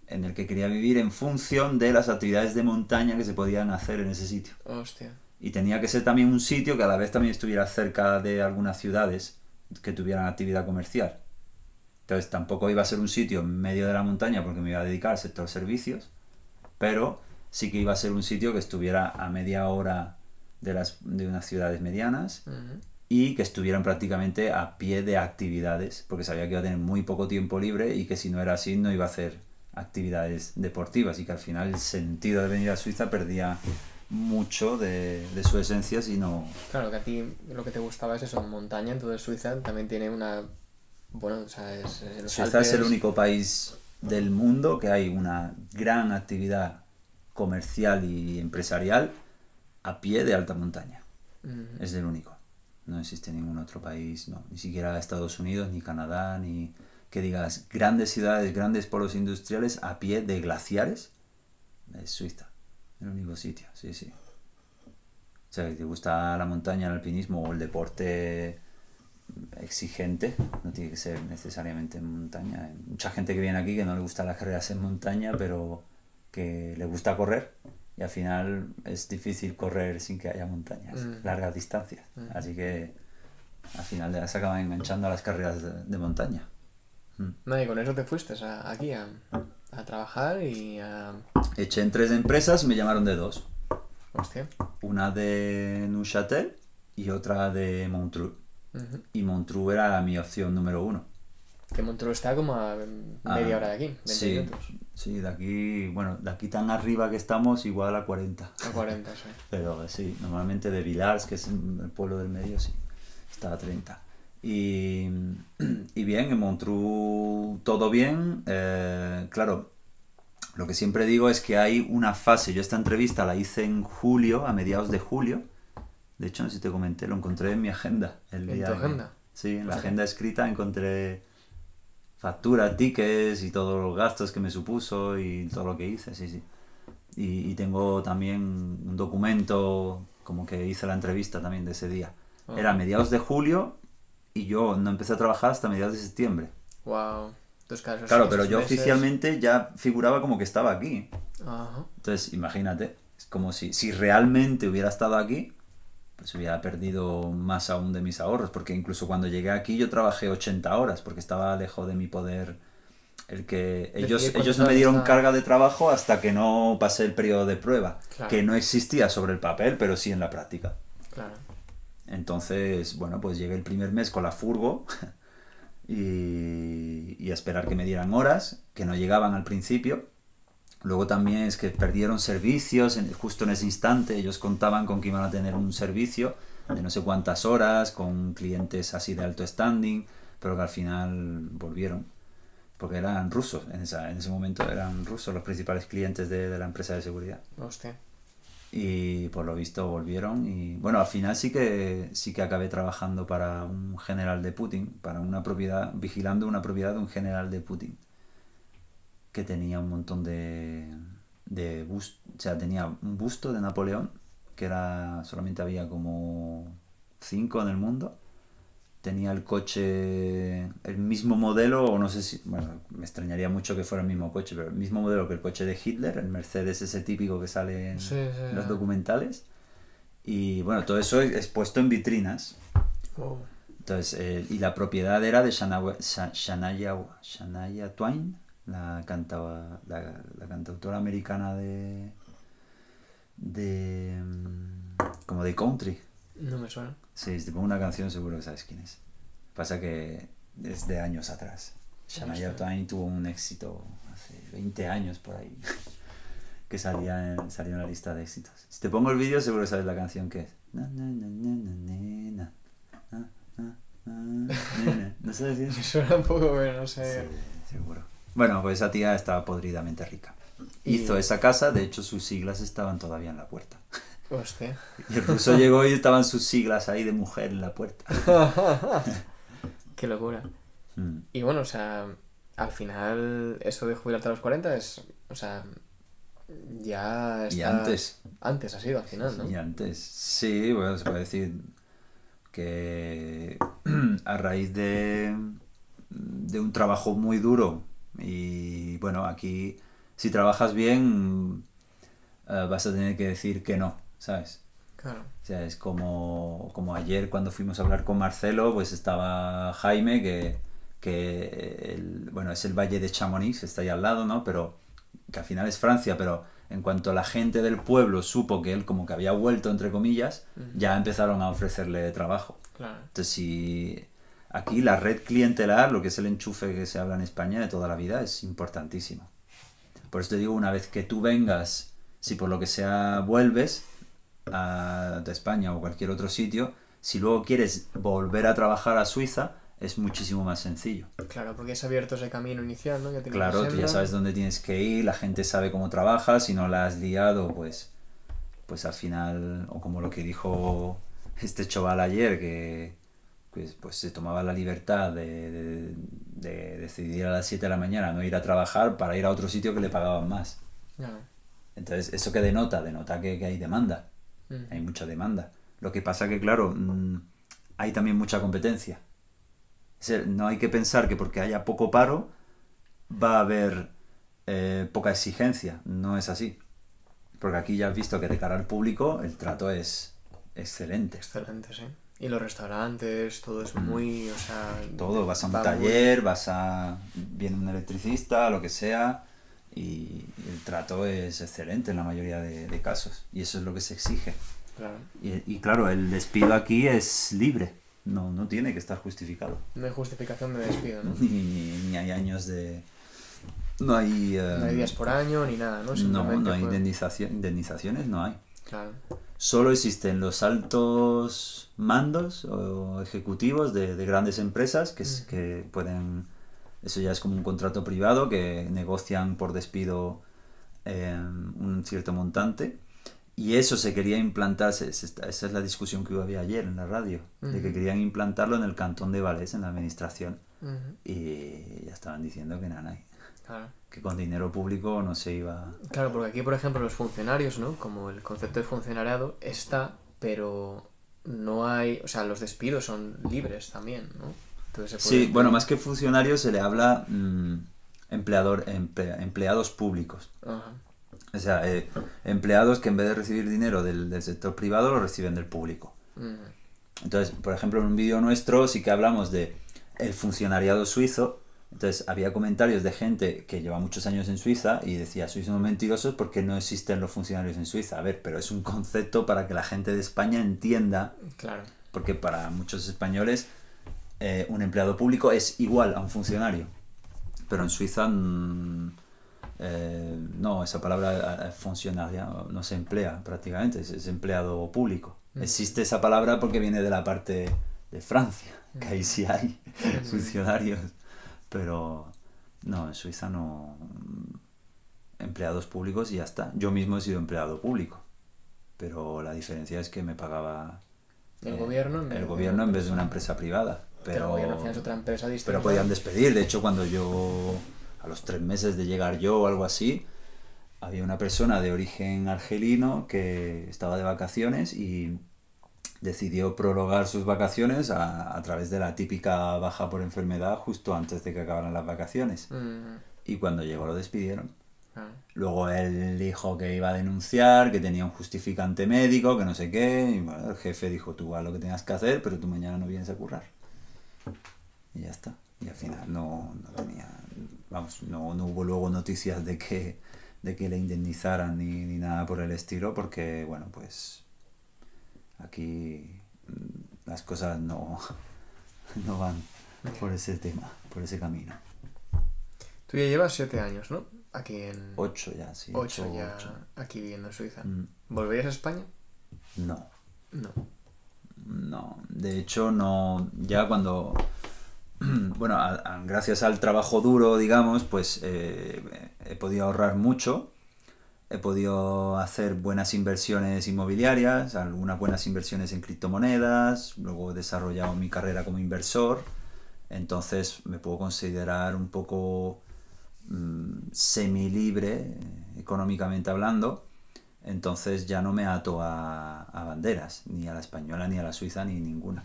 en el que quería vivir en función de las actividades de montaña que se podían hacer en ese sitio. Y tenía que ser también un sitio que a la vez también estuviera cerca de algunas ciudades que tuvieran actividad comercial. Entonces tampoco iba a ser un sitio en medio de la montaña porque me iba a dedicar al sector servicios, pero sí que iba a ser un sitio que estuviera a media hora de, las, de unas ciudades medianas y que estuvieran prácticamente a pie de actividades, porque sabía que iba a tener muy poco tiempo libre y que si no era así no iba a hacer actividades deportivas y que al final el sentido de venir a Suiza perdía mucho de, su esencia si no... Claro, que a ti lo que te gustaba es eso, montaña, entonces Suiza también tiene una... Bueno, o sea, es, eh, Suiza es el único país del mundo que hay una gran actividad comercial y empresarial a pie de alta montaña. Mm. Es el único. No existe ningún otro país, no, ni siquiera Estados Unidos, ni Canadá, ni que digas grandes ciudades, grandes polos industriales a pie de glaciares, es Suiza, el único sitio, sí, sí. O sea, si te gusta la montaña, el alpinismo o el deporte exigente, no tiene que ser necesariamente montaña. mucha gente que viene aquí que no le gusta las carreras en montaña, pero que le gusta correr y al final es difícil correr sin que haya montañas, mm. largas distancias. Mm. Así que al final se acaban enganchando a las carreras de montaña. Mm. No, y con eso te fuiste aquí a, trabajar y a... Eché en tres empresas, me llamaron de dos. Hostia. Una de Neuchâtel y otra de Montreux. Y Montreux era mi opción número uno. Que Montreux está como a media ah, hora de aquí, 20 sí, minutos. Sí, de aquí, bueno, de aquí tan arriba que estamos, igual a 40. A 40, sí. [LAUGHS] Pero sí, normalmente de Villars, que es el pueblo del medio, sí, está a 30. Y, bien, en Montreux todo bien. Eh, claro, lo que siempre digo es que hay una fase. Yo esta entrevista la hice en julio, a mediados de julio. De hecho, no sé si te comenté, lo encontré en mi agenda. ¿En tu agenda? sí, en la pues agenda escrita encontré factura, tickets y todos los gastos que me supuso y todo lo que hice, sí, sí. Y, tengo también un documento como que hice la entrevista también de ese día. Ah. Era mediados de julio y yo no empecé a trabajar hasta mediados de septiembre. Wow. claro, pero yo oficialmente ya figuraba como que estaba aquí. Entonces, imagínate, es como si, realmente hubiera estado aquí, pues hubiera perdido más aún de mis ahorros, porque incluso cuando llegué aquí yo trabajé 80 horas, porque estaba lejos de mi poder el que ellos, ellos no me dieron carga de trabajo hasta que no pasé el periodo de prueba, que no existía sobre el papel, pero sí en la práctica. Entonces, bueno, pues llegué el primer mes con la furgo [LAUGHS] y, a esperar que me dieran horas, que no llegaban al principio. Luego también es que perdieron servicios justo en ese instante. Ellos contaban con que iban a tener un servicio de no sé cuántas horas, con clientes así de alto standing, pero que al final volvieron. Porque eran rusos, en, ese momento eran rusos los principales clientes de, de la empresa de seguridad. Hostia. Y por lo visto volvieron y bueno, al final sí que sí que acabé trabajando para un general de Putin, para una propiedad, vigilando una propiedad de un general de Putin que tenía un montón de de o sea, tenía un busto de Napoleón que era solamente había como cinco en el mundo tenía el coche, el mismo modelo, o no sé si, bueno, me extrañaría mucho que fuera el mismo coche, pero el mismo modelo que el coche de Hitler, el Mercedes ese típico que sale en los documentales. Y bueno, todo eso es expuesto en vitrinas. Entonces, eh, y la propiedad era de shanaya Shania, Twain, la, cantaba, la, la, cantautora americana de, de... Mm, como de country. No me suena. Sí, si te pongo una canción seguro que sabes quién es. Pasa que es de años atrás. Shania tuvo un éxito hace 20 años por ahí. que salía en, salió en la lista de éxitos. Si te pongo el vídeo seguro que sabes la canción que es. No sé decir. Me suena un poco, pero no sé. seguro. Bueno, pues esa tía estaba podridamente rica. Hizo esa casa, de hecho sus siglas estaban todavía en la puerta. Y el ruso llegó y estaban sus siglas ahí de mujer en la puerta. [LAUGHS] Qué locura. Mm. Y bueno, o sea, al final eso de jubilarte a los 40 es, o sea, ya está... Y antes. Antes ha sido al final, ¿no? Y antes. Sí, bueno, se puede decir que [CLEARS THROAT] a raíz de, de un trabajo muy duro y bueno, aquí si trabajas bien eh, vas a tener que decir que no ¿sabes? Claro. O sea, es como, ayer cuando fuimos a hablar con Marcelo, pues estaba Jaime, que, que el, bueno, es el valle de Chamonix, está ahí al lado, ¿no? Pero que al final es Francia, pero en cuanto la gente del pueblo supo que él como que había vuelto, entre comillas, ya empezaron a ofrecerle trabajo. Claro. Entonces, si aquí la red clientelar, lo que es el enchufe que se habla en España de toda la vida, es importantísimo Por eso te digo, una vez que tú vengas, si por lo que sea vuelves, a, España o cualquier otro sitio, si luego quieres volver a trabajar a Suiza, es muchísimo más sencillo. Claro, porque es abierto ese camino inicial, ¿no? Ya claro, tú ya sabes dónde tienes que ir, la gente sabe cómo trabajas, si no la has liado, pues, pues al final, o como lo que dijo este chaval ayer, que pues, pues se tomaba la libertad de, de, decidir a las 7 de la mañana no ir a trabajar para ir a otro sitio que le pagaban más. Entonces, ¿eso qué denota? Denota que hay demanda. Hay mucha demanda. Lo que pasa que, claro, mm, hay también mucha competencia. No hay que pensar que porque haya poco paro va a haber eh, poca exigencia. No es así. Porque aquí ya has visto que de cara al público el trato es excelente. Excelente, sí. Y los restaurantes, todo es muy, mm. o sea... Todo, vas a un taller, vas a... viene un electricista, lo que sea, y el trato es excelente en la mayoría de, casos y eso es lo que se exige. Y, claro, el despido aquí es libre, no, no tiene que estar justificado. No hay justificación de despido, ¿no? ni, ni, hay años de... Eh, no hay, días por año ni nada, ¿no? No, hay indemnización, indemnizaciones, no hay. Solo existen los altos mandos o ejecutivos de, grandes empresas que mm. pueden eso ya es como un contrato privado que negocian por despido eh, un cierto montante. Y eso se quería implantar, esa es la discusión que había ayer en la radio, de que querían implantarlo en el cantón de Valés, en la administración. Y ya estaban diciendo que nada, claro. que con dinero público no se iba... Claro, porque aquí, por ejemplo, los funcionarios, ¿no? Como el concepto de funcionariado está, pero no hay... O sea, los despidos son libres también, ¿no? Sí, bueno, más que funcionarios se le habla mm, empleador, empleados públicos. O sea, eh, empleados que en vez de recibir dinero del, sector privado lo reciben del público. Entonces, por ejemplo, en un vídeo nuestro sí que hablamos de el funcionariado suizo. Entonces, había comentarios de gente que lleva muchos años en Suiza y decía, "Suizo unos mentirosos porque no existen los funcionarios en Suiza. A ver, pero es un concepto para que la gente de España entienda. Claro. Porque para muchos españoles eh, un empleado público es igual a un funcionario. Pero en Suiza mm, eh, no, esa palabra eh, funcionaria no se emplea prácticamente, es, empleado público. Mm. Existe esa palabra porque viene de la parte de Francia, mm. que ahí sí hay funcionarios. Pero no, en Suiza no. Empleados públicos y ya está. Yo mismo he sido empleado público. Pero la diferencia es que me pagaba. El gobierno. El gobierno en vez de una empresa privada. Pero, otra empresa Pero podían despedir. De hecho, cuando yo, a los tres meses de llegar yo o algo así, había una persona de origen argelino que estaba de vacaciones y decidió prorrogar sus vacaciones a, través de la típica baja por enfermedad justo antes de que acabaran las vacaciones. Mm. Y cuando llegó lo despidieron. Ah. Luego él dijo que iba a denunciar, que tenía un justificante médico, que no sé qué. Y bueno, el jefe dijo, tú haz lo que tengas que hacer, pero tú mañana no vienes a currar y ya está. Y al final no, tenía, vamos, no, hubo luego noticias de que, de que le indemnizaran ni, nada por el estilo, porque bueno, pues aquí mm, las cosas no, [LAUGHS] no van por ese tema, por ese camino. Tú ya llevas siete años, ¿no? Aquí en... Ocho ya, sí. Ocho, ya aquí viviendo en Suiza. Mm. ¿Volverías a España? No. No. No. De hecho, no... Ya cuando [CLEARS THROAT] bueno, gracias al trabajo duro, digamos, pues eh, he podido ahorrar mucho, he podido hacer buenas inversiones inmobiliarias, algunas buenas inversiones en criptomonedas, luego he desarrollado mi carrera como inversor, entonces me puedo considerar un poco mm, semi-libre eh, económicamente hablando. Entonces ya no me ato a banderas, ni a la española, ni a la suiza, ni ninguna.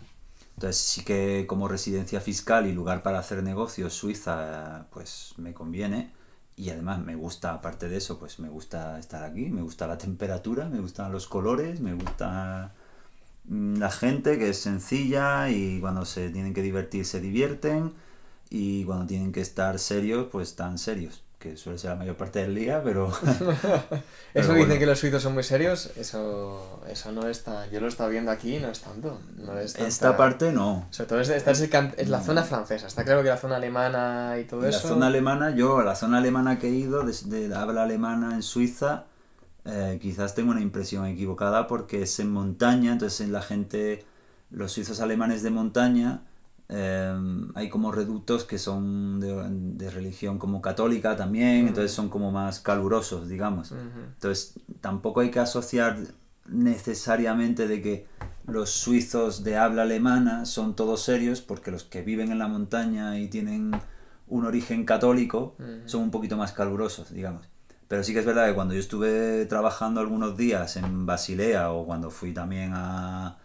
Entonces sí que como residencia fiscal y lugar para hacer negocios Suiza pues me conviene y además me gusta, aparte de eso, pues me gusta estar aquí, me gusta la temperatura, me gustan los colores, me gusta mm, la gente que es sencilla y cuando se tienen que divertir se divierten y cuando tienen que estar serios pues están serios que suele ser la mayor parte del día, pero... [LAUGHS] [LAUGHS] eso dicen que los suizos son muy serios, eso, eso no está... Yo lo he viendo aquí, no es tanto. No Esta parte no. Sobre todo es, la zona francesa, está claro que la zona alemana y todo eso... La zona alemana, yo la zona alemana que he ido, desde habla alemana en Suiza, eh, quizás tengo una impresión equivocada porque es en montaña, entonces la gente, los suizos alemanes de montaña Em, hay como reductos que son de, religión como católica también, entonces son como más calurosos, digamos. Entonces tampoco hay que asociar necesariamente de que los suizos de habla alemana son todos serios, porque los que viven en la montaña y tienen un origen católico son un poquito más calurosos, digamos. Pero sí que es verdad que cuando yo estuve trabajando algunos días en Basilea o cuando fui también a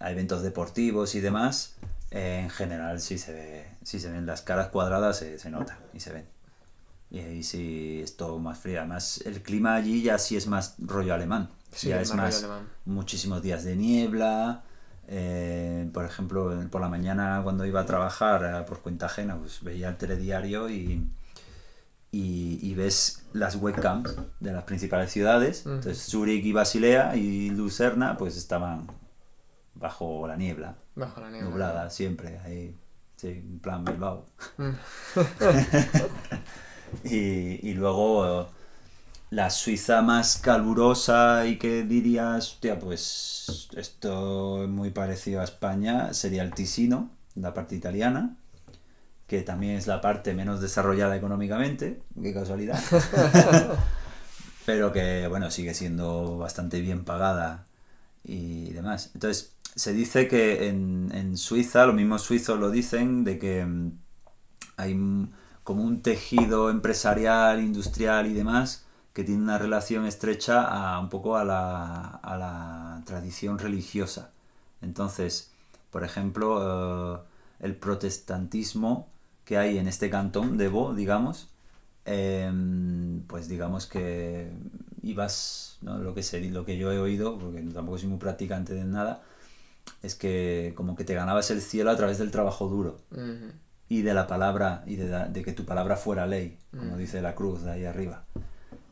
eventos deportivos y demás, en general si se ve, se ven las caras cuadradas se, se nota y se ven. Y si sí es todo más frío. Además, el clima allí ya sí es más rollo alemán. Sí, es más, muchísimos días de niebla. Eh, por ejemplo, por la mañana cuando iba a trabajar eh, por cuenta ajena, pues veía el telediario y, y, y ves las webcams de las principales ciudades. Mm. Entonces, Zurich y Basilea y Lucerna pues estaban bajo la niebla. Bajo la Nublada, siempre, ahí. Sí, en plan Bilbao. Mm. [LAUGHS] [LAUGHS] y, y luego la Suiza más calurosa y que dirías, hostia, pues esto es muy parecido a España, sería el Ticino, la parte italiana, que también es la parte menos desarrollada económicamente, qué casualidad. [LAUGHS] Pero que, bueno, sigue siendo bastante bien pagada y demás. Entonces, se dice que en, Suiza, los mismos suizos lo dicen, de que mm, hay mm, como un tejido empresarial, industrial y demás que tiene una relación estrecha a, un poco a la, a la tradición religiosa. Entonces, por ejemplo, eh, el protestantismo que hay en este cantón de Bo, digamos, em, pues digamos que ibas, lo, que lo que yo he oído, porque tampoco soy muy practicante de nada, es que como que te ganabas el cielo a través del trabajo duro y de la palabra y de, que tu palabra fuera ley, como dice la cruz de ahí arriba.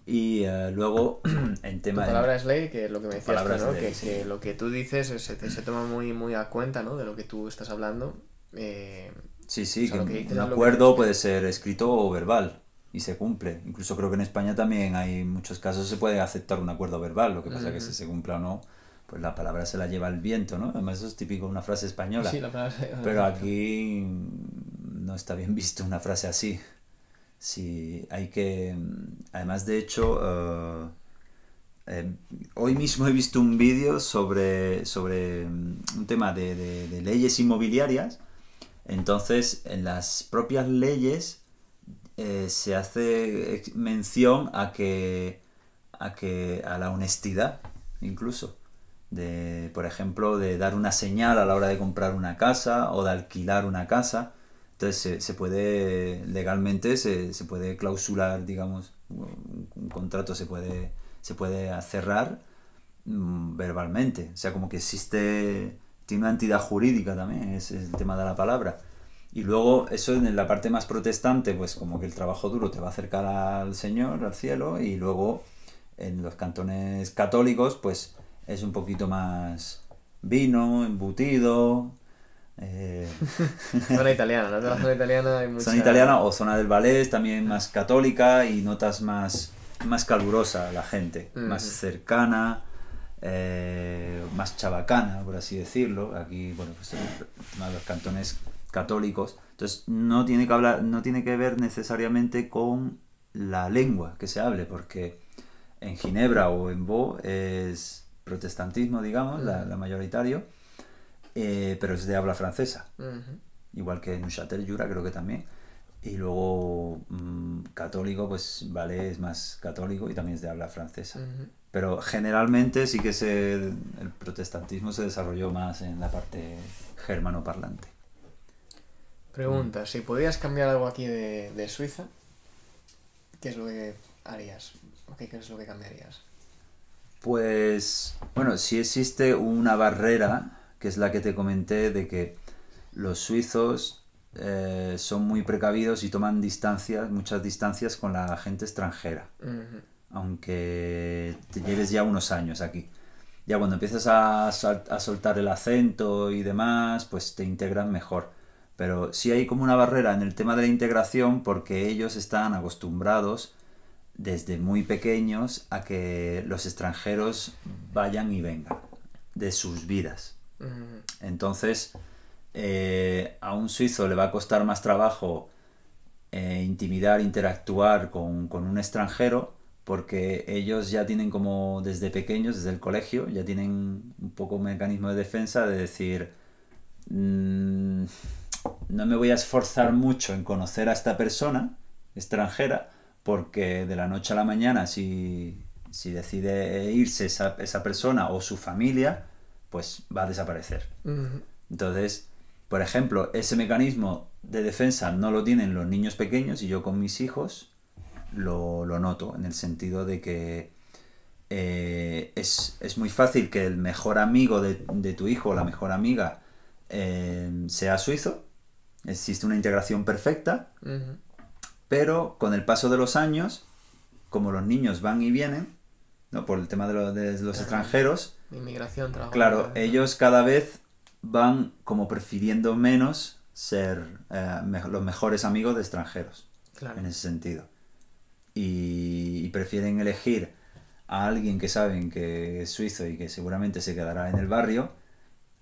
Y eh, luego, [CLEARS THROAT] en tema tu palabra es ley, que es lo que me decías, ¿no? que, lo que tú dices se, toma muy, muy a cuenta, De lo que tú estás hablando. Eh, sí, sí, que, un acuerdo puede ser escrito o verbal y se cumple. Incluso creo que en España también hay muchos casos se puede aceptar un acuerdo verbal, lo que pasa es que si se cumple o no pues la palabra se la lleva el viento, ¿no? Además eso es típico de una frase española. Sí, la palabra Pero aquí no está bien visto una frase así. Sí, hay que... Además, de hecho, eh, eh, hoy mismo he visto un vídeo sobre, sobre mm, un tema de, de, leyes inmobiliarias. Entonces, en las propias leyes eh, se hace mención a que, a que a la honestidad incluso de, por ejemplo, de dar una señal a la hora de comprar una casa o de alquilar una casa. Entonces se, puede, legalmente se, se, puede clausular, digamos, un, contrato se puede, se puede cerrar mm, verbalmente. O sea, como que existe, tiene una entidad jurídica también, es el tema de la palabra. Y luego eso en la parte más protestante, pues como que el trabajo duro te va a acercar al Señor, al cielo, y luego en los cantones católicos, pues es un poquito más vino, embutido. Eh, [LAUGHS] zona italiana, ¿no? zona italiana hay Zona italiana o zona del ballet también más católica y notas más, más calurosa la gente, mm. más cercana, eh, más chabacana, por así decirlo. Aquí, bueno, pues uno los cantones católicos. Entonces, no tiene que, hablar, no tiene que ver necesariamente con la lengua que se hable, porque en Ginebra o en Bo es protestantismo, digamos, la, mm. la, mayoritario, eh, pero es de habla francesa. Igual que Neuchâtel Jura, creo que también. Y luego mm, católico, pues vale, es más católico y también es de habla francesa. Pero generalmente sí que el protestantismo se desarrolló más en la parte germanoparlante. Pregunta, si podías cambiar algo aquí de, Suiza, ¿qué es lo que harías? qué es lo que cambiarías? Pues bueno, sí existe una barrera, que es la que te comenté, de que los suizos eh, son muy precavidos y toman distancias, muchas distancias con la gente extranjera, aunque te lleves ya unos años aquí. Ya cuando empiezas a, a soltar el acento y demás, pues te integran mejor. Pero sí hay como una barrera en el tema de la integración porque ellos están acostumbrados desde muy pequeños a que los extranjeros vayan y vengan de sus vidas. Mm. Entonces, eh, a un suizo le va a costar más trabajo eh, intimidar, interactuar con, un extranjero, porque ellos ya tienen como desde pequeños, desde el colegio, ya tienen un poco un mecanismo de defensa de decir, mm, no me voy a esforzar mucho en conocer a esta persona extranjera, porque de la noche a la mañana, si, decide irse esa, esa, persona o su familia, pues va a desaparecer. Entonces, por ejemplo, ese mecanismo de defensa no lo tienen los niños pequeños y yo con mis hijos lo, noto, en el sentido de que eh, es, muy fácil que el mejor amigo de, tu hijo o la mejor amiga eh, sea suizo, existe una integración perfecta, pero con el paso de los años, como los niños van y vienen, ¿no? por el tema de, los extranjeros, inmigración, trabajo, claro, ellos cada vez van como prefiriendo menos ser eh, los mejores amigos de extranjeros, en ese sentido. y prefieren elegir a alguien que saben que es suizo y que seguramente se quedará en el barrio,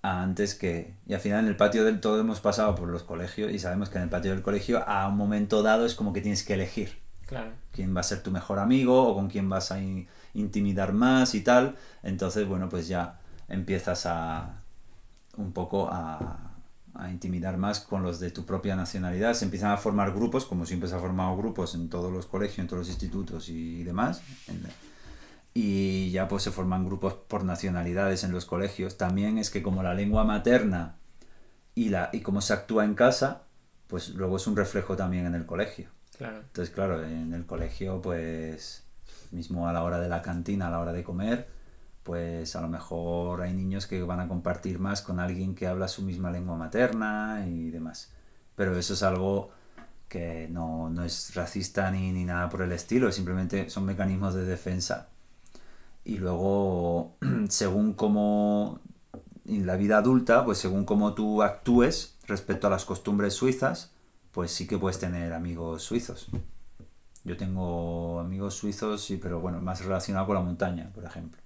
antes que... Y al final en el patio del todo hemos pasado por los colegios y sabemos que en el patio del colegio a un momento dado es como que tienes que elegir. Claro. ¿Quién va a ser tu mejor amigo o con quién vas a intimidar más y tal? Entonces, bueno, pues ya empiezas a un poco a, intimidar más con los de tu propia nacionalidad. Se empiezan a formar grupos, como siempre se ha formado grupos en todos los colegios, en todos los institutos y demás. En y ya pues se forman grupos por nacionalidades en los colegios. También es que como la lengua materna y, la, y cómo se actúa en casa, pues luego es un reflejo también en el colegio. Entonces, claro, en el colegio, pues mismo a la hora de la cantina, a la hora de comer, pues a lo mejor hay niños que van a compartir más con alguien que habla su misma lengua materna y demás. Pero eso es algo que no, es racista ni, ni nada por el estilo, simplemente son mecanismos de defensa y luego, [CLEARS THROAT] según cómo, en la vida adulta, pues según cómo tú actúes respecto a las costumbres suizas, pues sí que puedes tener amigos suizos. Yo tengo amigos suizos, sí, pero bueno, más relacionado con la montaña, por ejemplo.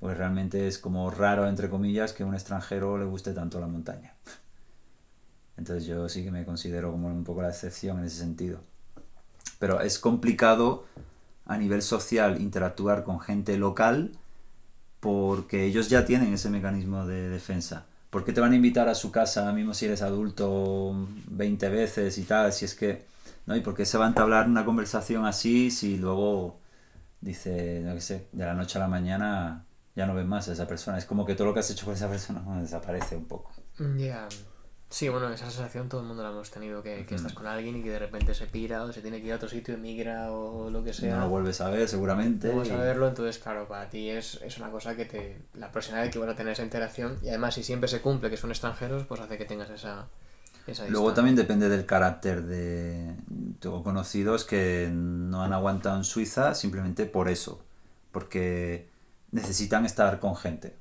Pues realmente es como raro, entre comillas, que a un extranjero le guste tanto la montaña. [LAUGHS] Entonces yo sí que me considero como un poco la excepción en ese sentido. Pero es complicado a nivel social interactuar con gente local porque ellos ya tienen ese mecanismo de defensa. porque te van a invitar a su casa, mismo si eres adulto, 20 veces y tal? Si es que, ¿no? ¿Y por qué se va a entablar una conversación así si luego dice, no sé, de la noche a la mañana ya no ves más a esa persona? Es como que todo lo que has hecho con esa persona desaparece un poco. Ya. Sí, bueno, esa sensación todo el mundo la hemos tenido, que, estás con alguien y que de repente se pira o se tiene que ir a otro sitio, emigra o lo que sea. No lo vuelves a ver seguramente. No vuelves a verlo, entonces claro, para ti es, es una cosa que te... La próxima vez que vas a tener esa interacción y además si siempre se cumple que son extranjeros, pues hace que tengas esa... esa Luego también depende del carácter de... Tengo conocidos que no han aguantado en Suiza simplemente por eso, porque necesitan estar con gente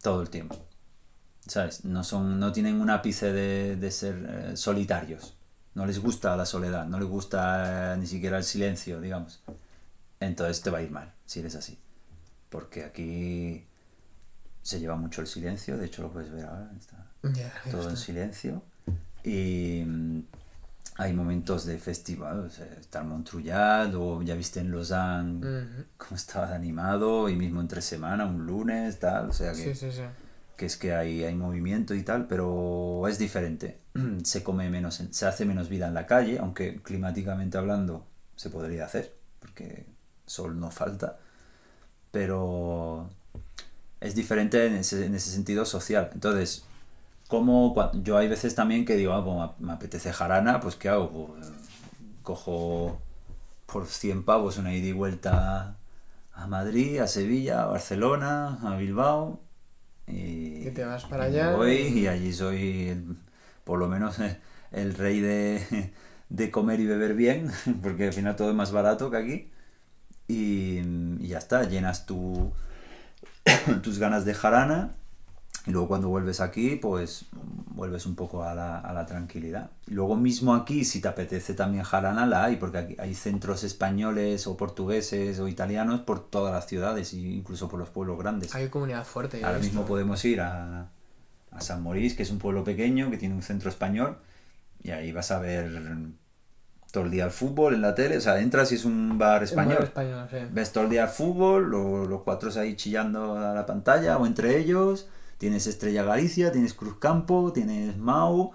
todo el tiempo. ¿sabes? No, son, no tienen un ápice de, ser eh, solitarios. No les gusta la soledad, no les gusta eh, ni siquiera el silencio, digamos. Entonces te va a ir mal, si eres así. Porque aquí se lleva mucho el silencio, de hecho lo puedes ver ahora, está todo en silencio. Y mm, hay momentos de festival, estar eh, sea, está ya viste en Lausanne cómo estaba animado, y mismo entre semana, un lunes, tal, o sea Sí, sí, sí que es que hay, hay movimiento y tal, pero es diferente. [CLEARS THROAT] Se come menos, se hace menos vida en la calle, aunque climáticamente hablando se podría hacer, porque sol no falta, pero es diferente en ese, sentido social. Entonces, como yo hay veces también que digo, ah, pues me apetece jarana, pues ¿qué hago? Pues, cojo por 100 pavos una ida y vuelta a Madrid, a Sevilla, a Barcelona, a Bilbao, y, te vas para allá. Voy y allí soy, por lo menos, [LAUGHS] el rey de, comer y beber bien, [LAUGHS] porque al final todo es más barato que aquí. Y, ya está, llenas [COUGHS] tus ganas de jarana y luego cuando vuelves aquí, pues vuelves un poco a la, a la tranquilidad. Luego mismo aquí, si te apetece también Jalanala, la hay, porque aquí hay centros españoles o portugueses o italianos por todas las ciudades, incluso por los pueblos grandes. Hay comunidad fuerte. Ahora ¿eh? mismo podemos ir a, a San Morís, que es un pueblo pequeño, que tiene un centro español, y ahí vas a ver todo el día el fútbol en la tele, o sea, entras y es un bar español. Bar español sí. Ves todo el día el fútbol, los, los cuatro ahí chillando a la pantalla o entre ellos. Tienes Estrella Galicia, tienes Cruz Campo, tienes Mau,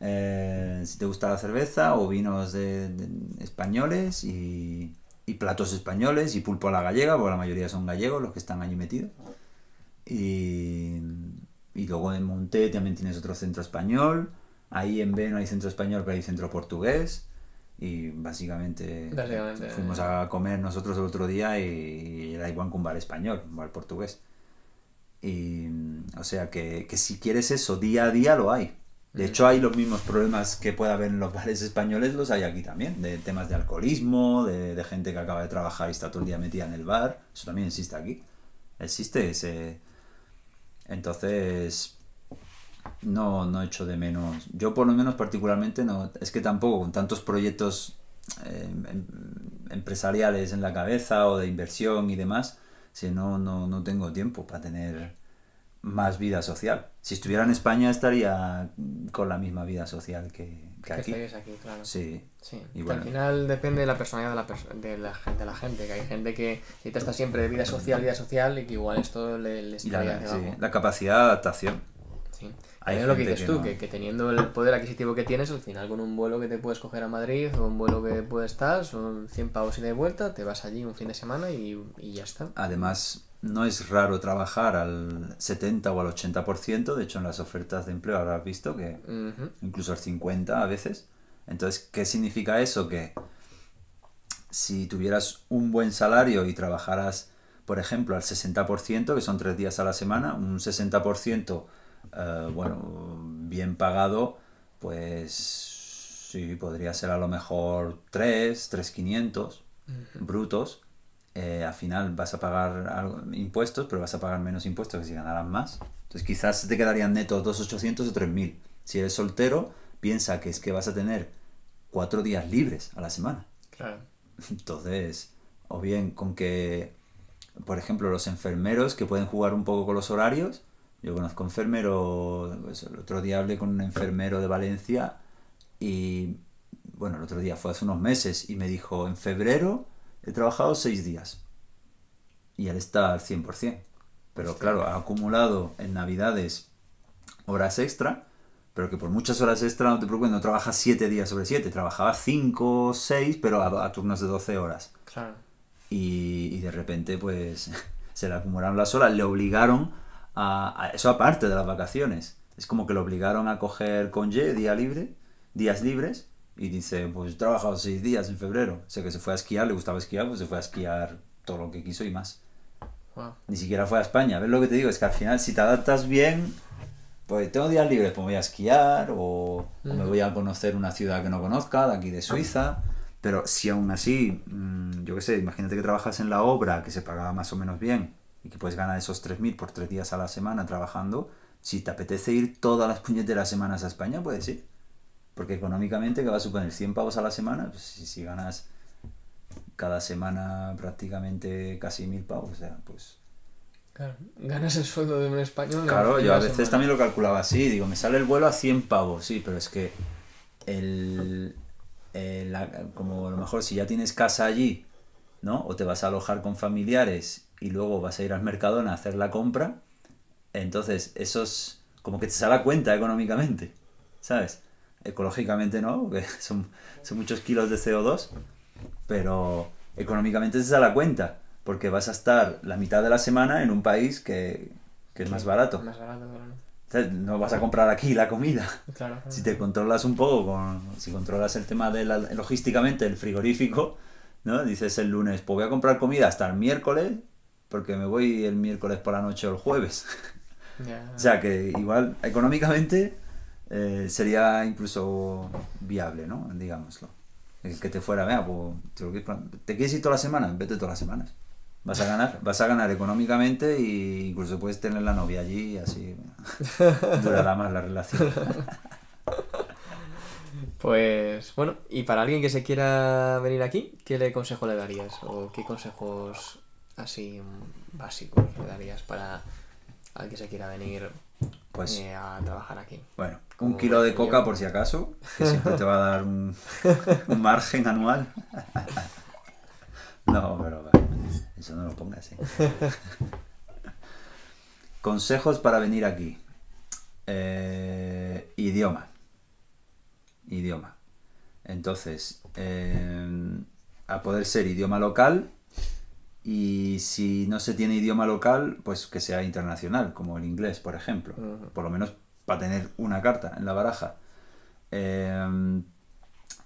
eh, si te gusta la cerveza, o vinos españoles y, platos españoles y pulpo a la gallega, porque la mayoría son gallegos los que están allí metidos. Y, luego en Monté también tienes otro centro español. Ahí en B hay centro español, pero hay centro portugués. Y básicamente, fuimos a comer nosotros el otro día y, y era igual que un bar español, un bar portugués. Y, o sea que, si quieres eso, día a día lo hay. De hecho, hay los mismos problemas que puede haber en los bares españoles, los hay aquí también, de temas de alcoholismo, de, gente que acaba de trabajar y está todo el día metida en el bar. Eso también existe aquí. Existe ese... Entonces, no, no echo de menos. Yo por lo menos particularmente no... Es que tampoco, con tantos proyectos eh, em, em, empresariales en la cabeza o de inversión y demás, si no, no, no tengo tiempo para tener más vida social. Si estuviera en España estaría con la misma vida social que, que, aquí. aquí claro. Sí. sí. Al final depende de la personalidad de la, de, la, gente, que hay gente que necesita está siempre de vida social, vida social, y que igual esto le, les y la, la capacidad de adaptación. Sí es lo que dices tú, que, teniendo el poder adquisitivo que tienes, al final con un vuelo que te puedes coger a Madrid o un vuelo que puedes estar, son 100 pavos y de vuelta, te vas allí un fin de semana y, ya está. Además, no es raro trabajar al 70 o al 80%, de hecho en las ofertas de empleo habrás visto que incluso al 50% a veces. Entonces, ¿qué significa eso? Que si tuvieras un buen salario y trabajaras, por ejemplo, al 60%, que son tres días a la semana, un 60% eh, bueno, bien pagado, pues sí, podría ser a lo mejor 3, 3,500 brutos. Eh, al final vas a pagar impuestos, pero vas a pagar menos impuestos que si ganaran más. Entonces quizás te quedarían netos 2.800 o 3.000. Si eres soltero, piensa que es que vas a tener cuatro días libres a la semana. Claro. Entonces, o bien con que, por ejemplo, los enfermeros que pueden jugar un poco con los horarios, yo conozco enfermeros, pues, el otro día hablé con un enfermero de Valencia y, bueno, el otro día fue hace unos meses y me dijo, en febrero he trabajado seis días y él está al 100%. Pero claro, ha acumulado en Navidades horas extra, pero que por muchas horas extra no te preocupes, no trabajas siete días sobre siete trabajaba cinco o seis pero a, turnos de 12 horas. Claro. Y, y de repente, pues [LAUGHS] se le acumularon las horas, le obligaron eso aparte de las vacaciones. Es como que lo obligaron a coger congé, día libre, días libres, y dice, pues he trabajado seis días en febrero. sé que se fue a esquiar, le gustaba esquiar, pues se fue a esquiar todo lo que quiso y más. Ni siquiera fue a España. ¿Ves lo que te digo? Es que al final, si te adaptas bien, pues tengo días libres, pues me voy a esquiar o, o me voy a conocer una ciudad que no conozca, de aquí de Suiza. Pero si aún así, mm, yo qué sé, imagínate que trabajas en la obra, que se pagaba más o menos bien, y que puedes ganar esos 3.000 por tres días a la semana trabajando, si te apetece ir todas las puñeteras semanas a España, puedes ir. Porque económicamente, que va a suponer 100 pavos a la semana, pues si, ganas cada semana prácticamente casi 1.000 pavos, o sea, pues... Claro, ganas el sueldo de un español. Claro, yo a veces también lo calculaba así, digo, me sale el vuelo a 100 pavos, sí, pero es que el... como a lo mejor si ya tienes casa allí, ¿no? O te vas a alojar con familiares y luego vas a ir al mercado a hacer la compra, entonces eso es como que te sale a cuenta económicamente, ¿sabes? Ecológicamente no, [LAUGHS] son, muchos kilos de CO2, pero económicamente te sale a cuenta, porque vas a estar la mitad de la semana en un país que, es más barato. no vas a comprar aquí la comida. [LAUGHS] Si te controlas un poco, si controlas el tema de logísticamente el frigorífico, ¿no? Dices el lunes, pues voy a comprar comida hasta el miércoles porque me voy el miércoles por la noche o el jueves. [LAUGHS] o sea que igual económicamente eh, sería incluso viable, ¿no? Digámoslo. El que te fuera, vea, pues, te, quieres ir toda la semana, vete todas las semanas. Vas a ganar, [LAUGHS] vas a ganar económicamente e incluso puedes tener la novia allí así [LAUGHS] durará más la relación. Pues bueno, y para alguien que se quiera venir aquí, ¿qué consejo le darías? ¿O qué consejos así básico, que darías para al que se quiera venir pues, eh, a trabajar aquí? Bueno, un kilo de coca por si acaso, que siempre te va a dar un, [LAUGHS] margen anual. [LAUGHS] no, pero eso no lo pongas. ¿eh? [LAUGHS] Consejos para venir aquí. Eh, idioma. Idioma. Entonces, eh, a poder ser idioma local y si no se tiene idioma local, pues que sea internacional, como el inglés, por ejemplo. Por lo menos para tener una carta en la baraja. Em,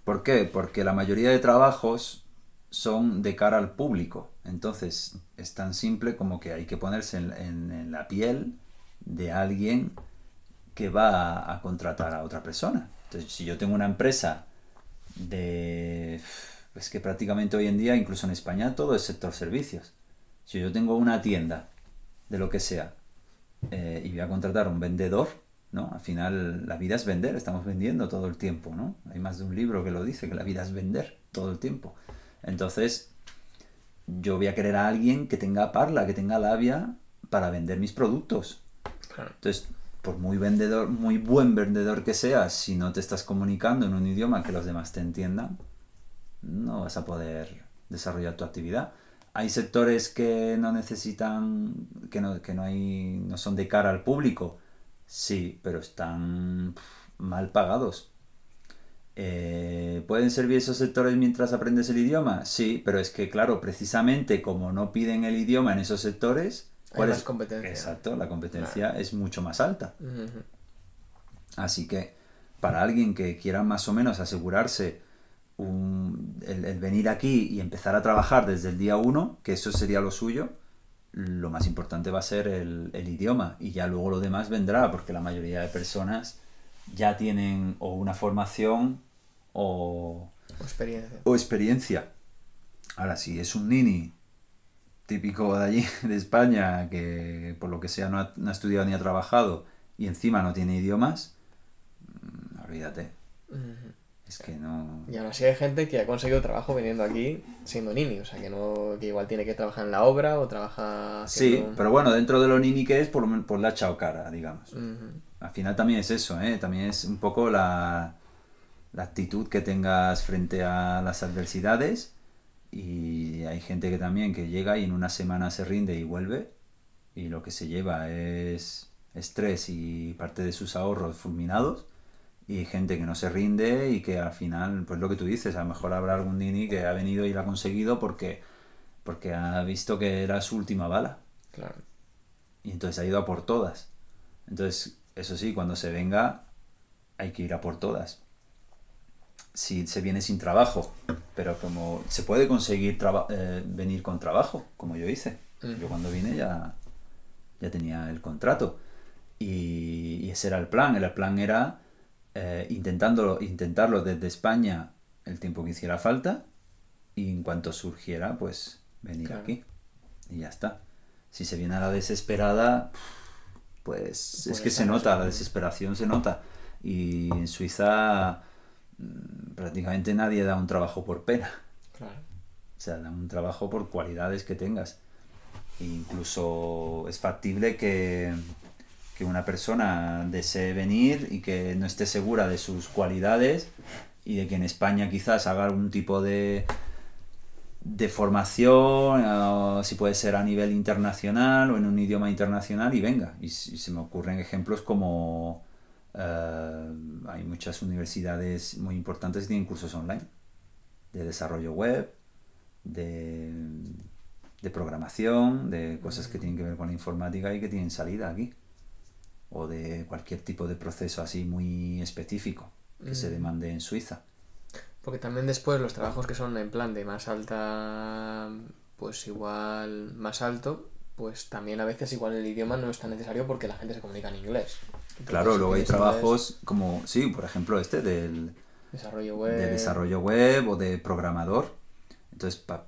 ¿Por qué? Porque la mayoría de trabajos son de cara al público. Entonces, es tan simple como que hay que ponerse en, la piel de alguien que va a contratar a otra persona. Entonces, si yo tengo una empresa de es que prácticamente hoy en día, incluso en España, todo es sector servicios. Si yo tengo una tienda de lo que sea eh, y voy a contratar a un vendedor, ¿no? Al final la vida es vender, estamos vendiendo todo el tiempo, ¿no? Hay más de un libro que lo dice, que la vida es vender todo el tiempo. Entonces, yo voy a querer a alguien que tenga parla, que tenga labia para vender mis productos. Entonces, por muy vendedor, muy buen vendedor que seas, si no te estás comunicando en un idioma que los demás te entiendan, no vas a poder desarrollar tu actividad. Hay sectores que no necesitan, que no, que no, hay, no son de cara al público, sí, pero están mal pagados. Eh, ¿Pueden servir esos sectores mientras aprendes el idioma? Sí, pero es que, claro, precisamente como no piden el idioma en esos sectores, ¿cuál es? competencia. Exacto, la competencia es mucho más alta. Así que, para alguien que quiera más o menos asegurarse el, venir aquí y empezar a trabajar desde el día uno, que eso sería lo suyo, lo más importante va a ser el, idioma y ya luego lo demás vendrá, porque la mayoría de personas ya tienen o una formación o, experiencia. O experiencia. Ahora, si es un nini típico de allí, [LAUGHS] de España, que por lo que sea no ha, estudiado ni ha trabajado y encima no tiene idiomas, mm, olvídate que no. Y aún así hay gente que ha conseguido trabajo viniendo aquí siendo nini, o sea que no, que igual tiene que trabajar en la obra o trabaja. Sí, pero bueno, dentro de lo nini que es, por, por la chao cara, digamos. Al final también es eso, ¿eh? También es un poco la, la actitud que tengas frente a las adversidades. Y hay gente que también que llega y en una semana se rinde y vuelve. Y lo que se lleva es estrés y parte de sus ahorros fulminados y gente que no se rinde y que al final, pues lo que tú dices, a lo mejor habrá algún dini que ha venido y lo ha conseguido porque, porque ha visto que era su última bala. Claro. Y entonces ha ido a por todas. Entonces, eso sí, cuando se venga hay que ir a por todas. Si se viene sin trabajo, pero como se puede conseguir eh, venir con trabajo, como yo hice. Mm. Yo cuando vine ya, ya tenía el contrato. y ese era el plan. El plan era eh, intentándolo, intentarlo desde España el tiempo que hiciera falta y en cuanto surgiera, pues venir aquí. Y ya está. Si se viene a la desesperada, pues es pues que se nota, la desesperación se nota. Y en Suiza mm, prácticamente nadie da un trabajo por pena. O sea, da un trabajo por cualidades que tengas. E incluso es factible que, que una persona desee venir y que no esté segura de sus cualidades y de que en España quizás haga algún tipo de, de formación, eh, si puede ser a nivel internacional o en un idioma internacional y venga. Y, se me ocurren ejemplos como eh, hay muchas universidades muy importantes que tienen cursos online de desarrollo web, de programación, de cosas que tienen que ver con la informática y que tienen salida aquí o de cualquier tipo de proceso así muy específico que se mm. demande en Suiza. Porque también después los trabajos que son en plan de más alta, pues igual más alto, pues también a veces igual el idioma no es tan necesario porque la gente se comunica en inglés. claro, luego hay trabajos como, sí, por ejemplo este del desarrollo web, de desarrollo web o de programador. Entonces, pa,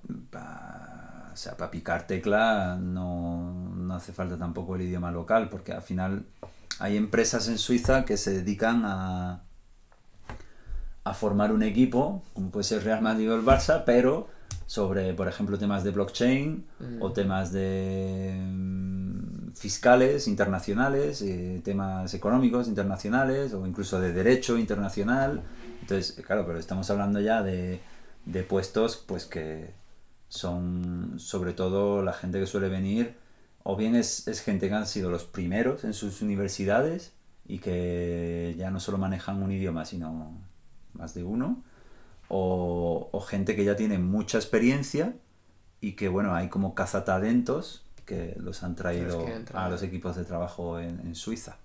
sea, para picar tecla no, no hace falta tampoco el idioma local porque al final hay empresas en Suiza que se dedican a, a formar un equipo, como puede ser Real Madrid o el Barça, pero sobre, por ejemplo, temas de blockchain mm. o temas de mm, fiscales internacionales, eh, temas económicos internacionales o incluso de derecho internacional. Entonces, claro, pero estamos hablando ya de, de puestos pues que son sobre todo la gente que suele venir o bien es, gente que han sido los primeros en sus universidades y que ya no solo manejan un idioma, sino más de uno, o, gente que ya tiene mucha experiencia y que, bueno, hay como cazatalentos que los han traído a los equipos de trabajo en, Suiza.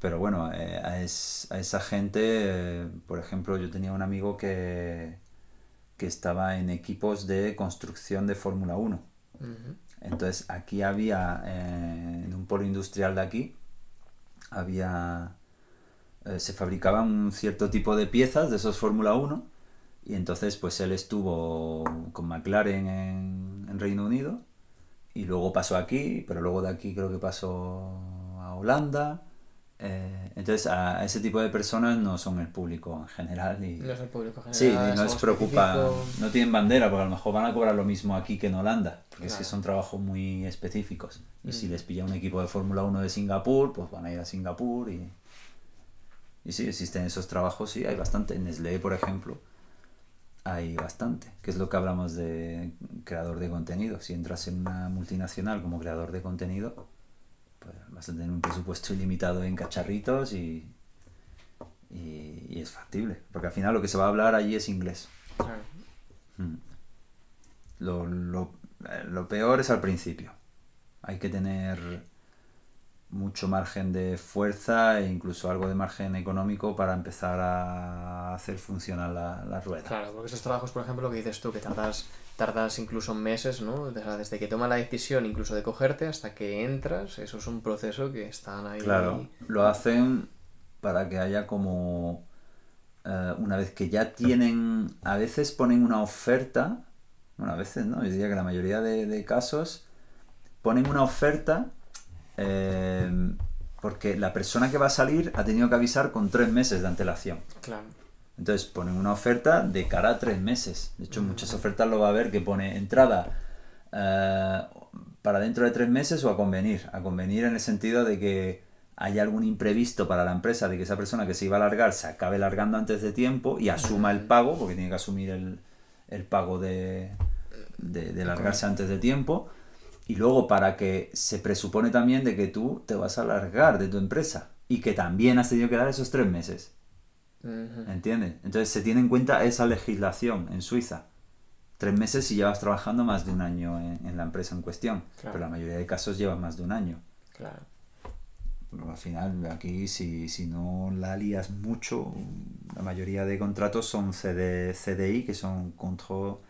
Pero bueno, eh, a, esa gente, por ejemplo, yo tenía un amigo que, que estaba en equipos de construcción de Fórmula 1. Entonces aquí había, eh, en un polo industrial de aquí, había eh, se fabricaban un cierto tipo de piezas de esos Fórmula 1 y entonces pues él estuvo con McLaren en, Reino Unido y luego pasó aquí, pero luego de aquí creo que pasó a Holanda eh, entonces a ese tipo de personas no son el público en general y no es el público general, sí no les preocupa no tienen bandera porque a lo mejor van a cobrar lo mismo aquí que en Holanda porque es que son trabajos muy específicos y si mm. les pilla un equipo de Fórmula 1 de Singapur pues van a ir a Singapur y y sí existen esos trabajos sí, hay bastante en Nestlé por ejemplo hay bastante que es lo que hablamos de creador de contenido si entras en una multinacional como creador de contenido pues, vas a tener un presupuesto ilimitado en cacharritos y, es factible. Porque al final lo que se va a hablar allí es inglés. Mm. Lo, eh, lo, peor es al principio. Hay que tener mucho margen de fuerza e incluso algo de margen económico para empezar a hacer funcionar la, la rueda. Claro, porque esos trabajos, por ejemplo, lo que dices tú, que tardas tardas incluso meses, ¿no? desde que toma la decisión incluso de cogerte hasta que entras, eso es un proceso que están ahí. Claro, lo hacen para que haya como eh, una vez que ya tienen, a veces ponen una oferta, bueno, a veces no, yo diría que la mayoría de, de casos ponen una oferta eh, porque la persona que va a salir ha tenido que avisar con tres meses de antelación. Claro. Entonces ponen una oferta de cara a tres meses. De hecho, mm. muchas ofertas lo va a ver que pone entrada eh, para dentro de tres meses o a convenir. A convenir en el sentido de que hay algún imprevisto para la empresa de que esa persona que se iba a largar se acabe largando antes de tiempo y asuma el mm. pago, porque tiene que asumir el, pago de, de, largarse antes de tiempo. Y luego para que se presupone también de que tú te vas a largar de tu empresa y que también has tenido que dar esos tres meses. Entonces se tiene en cuenta esa legislación en Suiza. Tres meses si llevas trabajando más de un año en, la empresa en cuestión, pero la mayoría de casos lleva más de un año. Claro. Pero al final, aquí si, si, no la lías mucho, la mayoría de contratos son CDI, que son contratos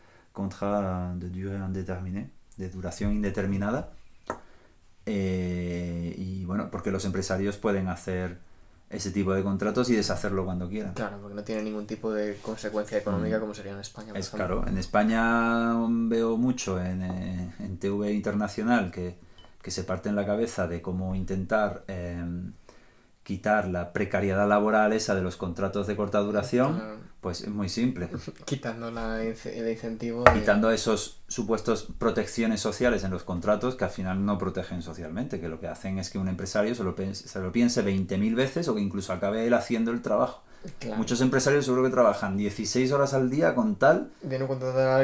de de duración indeterminada. Eh, y bueno, porque los empresarios pueden hacer ese tipo de contratos y deshacerlo cuando quieran. Claro, porque no tiene ningún tipo de consecuencia económica mm. como sería en España. es claro, en España mm, veo mucho en, eh, en TV Internacional que, se parte en la cabeza de cómo intentar em, quitar la precariedad laboral esa de los contratos de corta duración. Pues es muy simple. [LAUGHS] Quitando la, el incentivo. Quitando esos supuestos protecciones sociales en los contratos que al final no protegen socialmente, que lo que hacen es que un empresario se lo piense, 20.000 veces o que incluso acabe él haciendo el trabajo. Muchos empresarios seguro que trabajan 16 horas al día con tal de no contratar a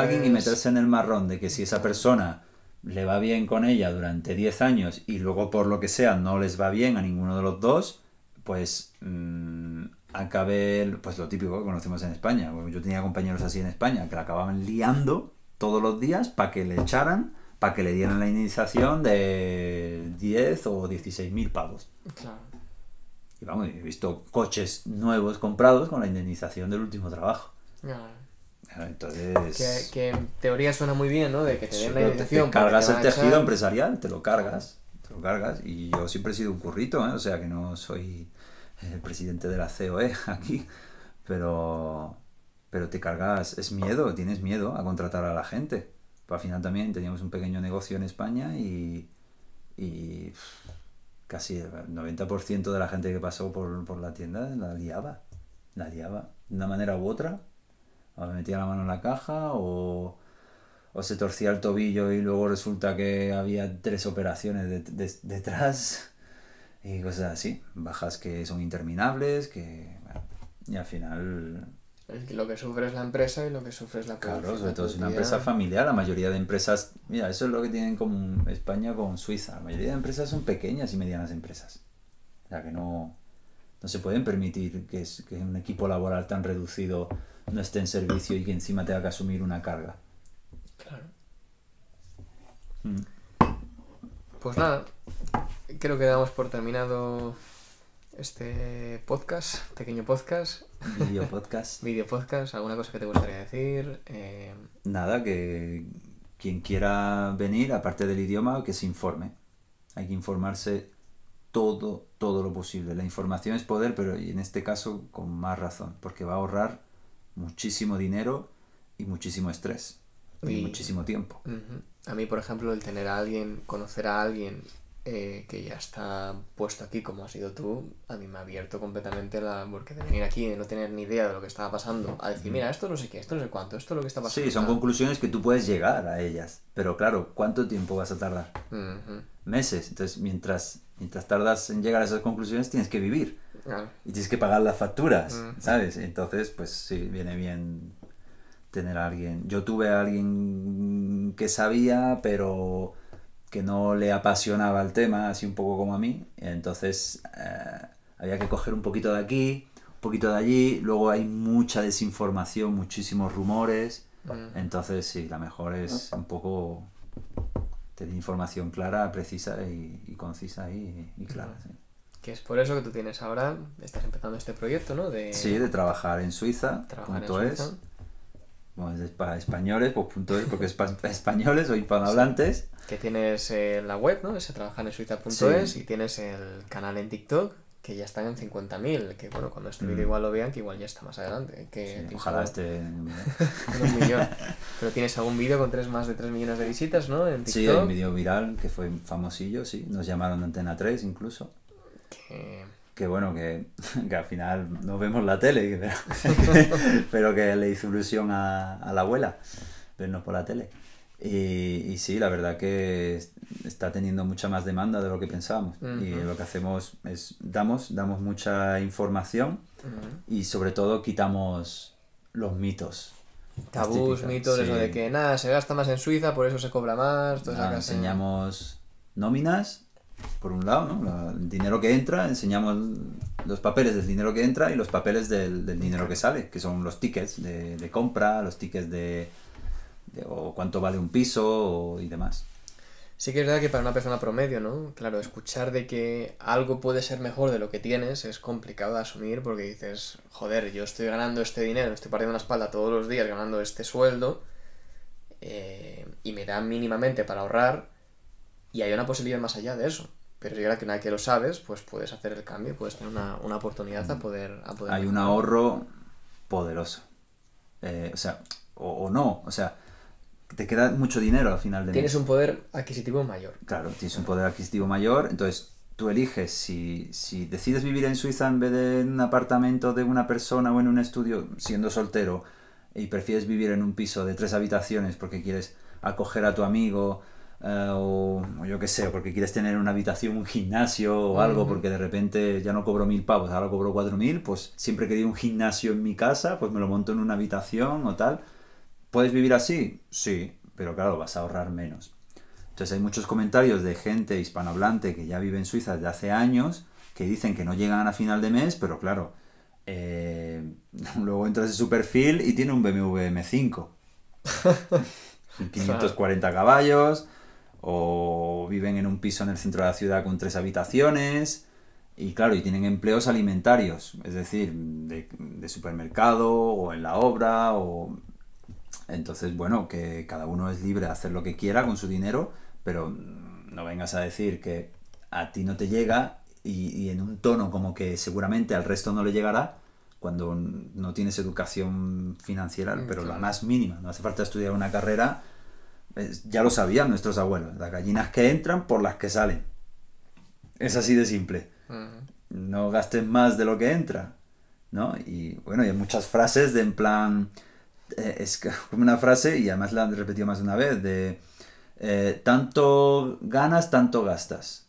alguien, y meterse en el marrón de que si esa persona le va bien con ella durante 10 años y luego por lo que sea no les va bien a ninguno de los dos, pues mm, acabé, pues lo típico que conocemos en España. Yo tenía compañeros así en España que la acababan liando todos los días para que le echaran, para que le dieran la indemnización de 10 o 16 mil pavos. Claro. Y vamos, he visto coches nuevos comprados con la indemnización del último trabajo. Claro. Entonces. Que, en teoría suena muy bien, ¿no? De que te den la indemnización. cargas el tejido empresarial, te lo cargas. Te lo cargas. Y yo siempre he sido un currito, ¿eh? O sea que no soy el presidente de la COE [LAUGHS] aquí, pero, pero te cargas, es miedo, tienes miedo a contratar a la gente. Pues al final también teníamos un pequeño negocio en España y, y casi el 90% de la gente que pasó por, por, la tienda la liaba, la liaba, de una manera u otra, o me metía la mano en la caja o o se torcía el tobillo y luego resulta que había tres operaciones de, detrás y cosas así. Bajas que son interminables, que. y al final. Lo que sufre es la empresa y lo que sufre es la Claro, sobre todo es una empresa familiar. La mayoría de empresas. Mira, eso es lo que tienen común España con Suiza. La mayoría de empresas son pequeñas y medianas empresas. O sea que no. No se pueden permitir que, un equipo laboral tan reducido no esté en servicio y que encima tenga que asumir una carga. Claro. Mm. Pues nada, creo que damos por terminado este podcast, pequeño podcast. Video podcast. [LAUGHS] Video podcast, alguna cosa que te gustaría decir. Eh, nada, que quien quiera venir, aparte del idioma, que se informe. Hay que informarse todo, todo lo posible. La información es poder, pero en este caso con más razón, porque va a ahorrar muchísimo dinero y muchísimo estrés y, muchísimo tiempo. A mí, por ejemplo, el tener a alguien, conocer a alguien eh, que ya está puesto aquí como ha sido tú, a mí me ha abierto completamente la... Porque de venir aquí, de no tener ni idea de lo que estaba pasando, a decir, mira, esto no sé qué, esto no sé cuánto, esto es lo que está pasando. Sí, son conclusiones que tú puedes llegar a ellas, pero claro, ¿cuánto tiempo vas a tardar? Meses, entonces mientras, mientras tardas en llegar a esas conclusiones tienes que vivir. Y tienes que pagar las facturas, ¿sabes? Entonces, pues sí, viene bien tener a alguien. Yo tuve a alguien que sabía, pero que no le apasionaba el tema, así un poco como a mí. Entonces eh, había que coger un poquito de aquí, un poquito de allí. Luego hay mucha desinformación, muchísimos rumores. Entonces sí, la mejor es ah. un poco tener información clara, precisa y, concisa y, clara. Sí. Que es por eso que tú tienes ahora, estás empezando este proyecto, ¿no? De... Sí, de trabajar en Suiza. Trabajar Es bueno, para españoles, pues punto es, porque es para españoles o hispanohablantes. Que tienes eh, la web, ¿no? Se trabaja en suiza.es y tienes el canal en TikTok, que ya están en 50.000, que bueno, cuando este vídeo mm. igual lo vean, que igual ya está más adelante. Que ojalá esté [LAUGHS] millón. Pero tienes algún vídeo con tres, más de 3 millones de visitas, ¿no? En TikTok. Sí, el un vídeo viral que fue famosillo, sí. Nos llamaron Antena 3 incluso. Que que bueno, [LAUGHS] que, al final no vemos la tele, [LAUGHS] [LAUGHS] pero que, le hizo ilusión a, la abuela vernos por la tele. Y, sí, la verdad que está teniendo mucha más demanda de lo que pensábamos. Y lo que hacemos es damos, damos mucha información y sobre todo quitamos los mitos. Tabús, mitos, eso de que nada, se gasta más en Suiza, por eso se cobra más. enseñamos nóminas por un lado, ¿no? el dinero que entra, enseñamos los papeles del dinero que entra y los papeles del, dinero que sale, que son los tickets de, compra, los tickets de, cuánto vale un piso y demás. Sí que es verdad que para una persona promedio, ¿no? Claro, escuchar de que algo puede ser mejor de lo que tienes es complicado de asumir porque dices, joder, yo estoy ganando este dinero, estoy partiendo la espalda todos los días ganando este sueldo eh, y me da mínimamente para ahorrar y hay una posibilidad más allá de eso. Pero yo que nadie que lo sabes, pues puedes hacer el cambio, puedes tener una, oportunidad a poder, Hay un ahorro poderoso. Eh, o sea, o, no, o sea, te queda mucho dinero al final de Tienes un poder adquisitivo mayor. Claro, tienes un poder adquisitivo mayor, entonces tú eliges si, si decides vivir en Suiza en vez de en un apartamento de una persona o en un estudio siendo soltero y prefieres vivir en un piso de tres habitaciones porque quieres acoger a tu amigo, eh, o, yo qué sé, porque quieres tener una habitación, un gimnasio o algo, porque de repente ya no cobro mil pavos, ahora cobro cuatro mil, pues siempre que digo un gimnasio en mi casa, pues me lo monto en una habitación o tal. ¿Puedes vivir así? Sí, pero claro, vas a ahorrar menos. Entonces hay muchos comentarios de gente hispanohablante que ya vive en Suiza desde hace años que dicen que no llegan a final de mes, pero claro, eh, [LAUGHS] luego entras en su perfil y tiene un BMW M5. 540 caballos, o viven en un piso en el centro de la ciudad con tres habitaciones y claro, y tienen empleos alimentarios, es decir, de, supermercado o en la obra o... Entonces, bueno, que cada uno es libre de hacer lo que quiera con su dinero, pero no vengas a decir que a ti no te llega y en un tono como que seguramente al resto no le llegará, cuando no tienes educación financiera, mm, pero la más mínima. No hace falta estudiar una carrera pues, ya lo sabían nuestros abuelos, las gallinas que entran por las que salen. Es así de simple. No gastes más de lo que entra, ¿no? Y bueno, hay muchas frases de en plan... Eh, es [LAUGHS] como una frase, y además la han repetido más de una vez, de... Eh, tanto ganas, tanto gastas.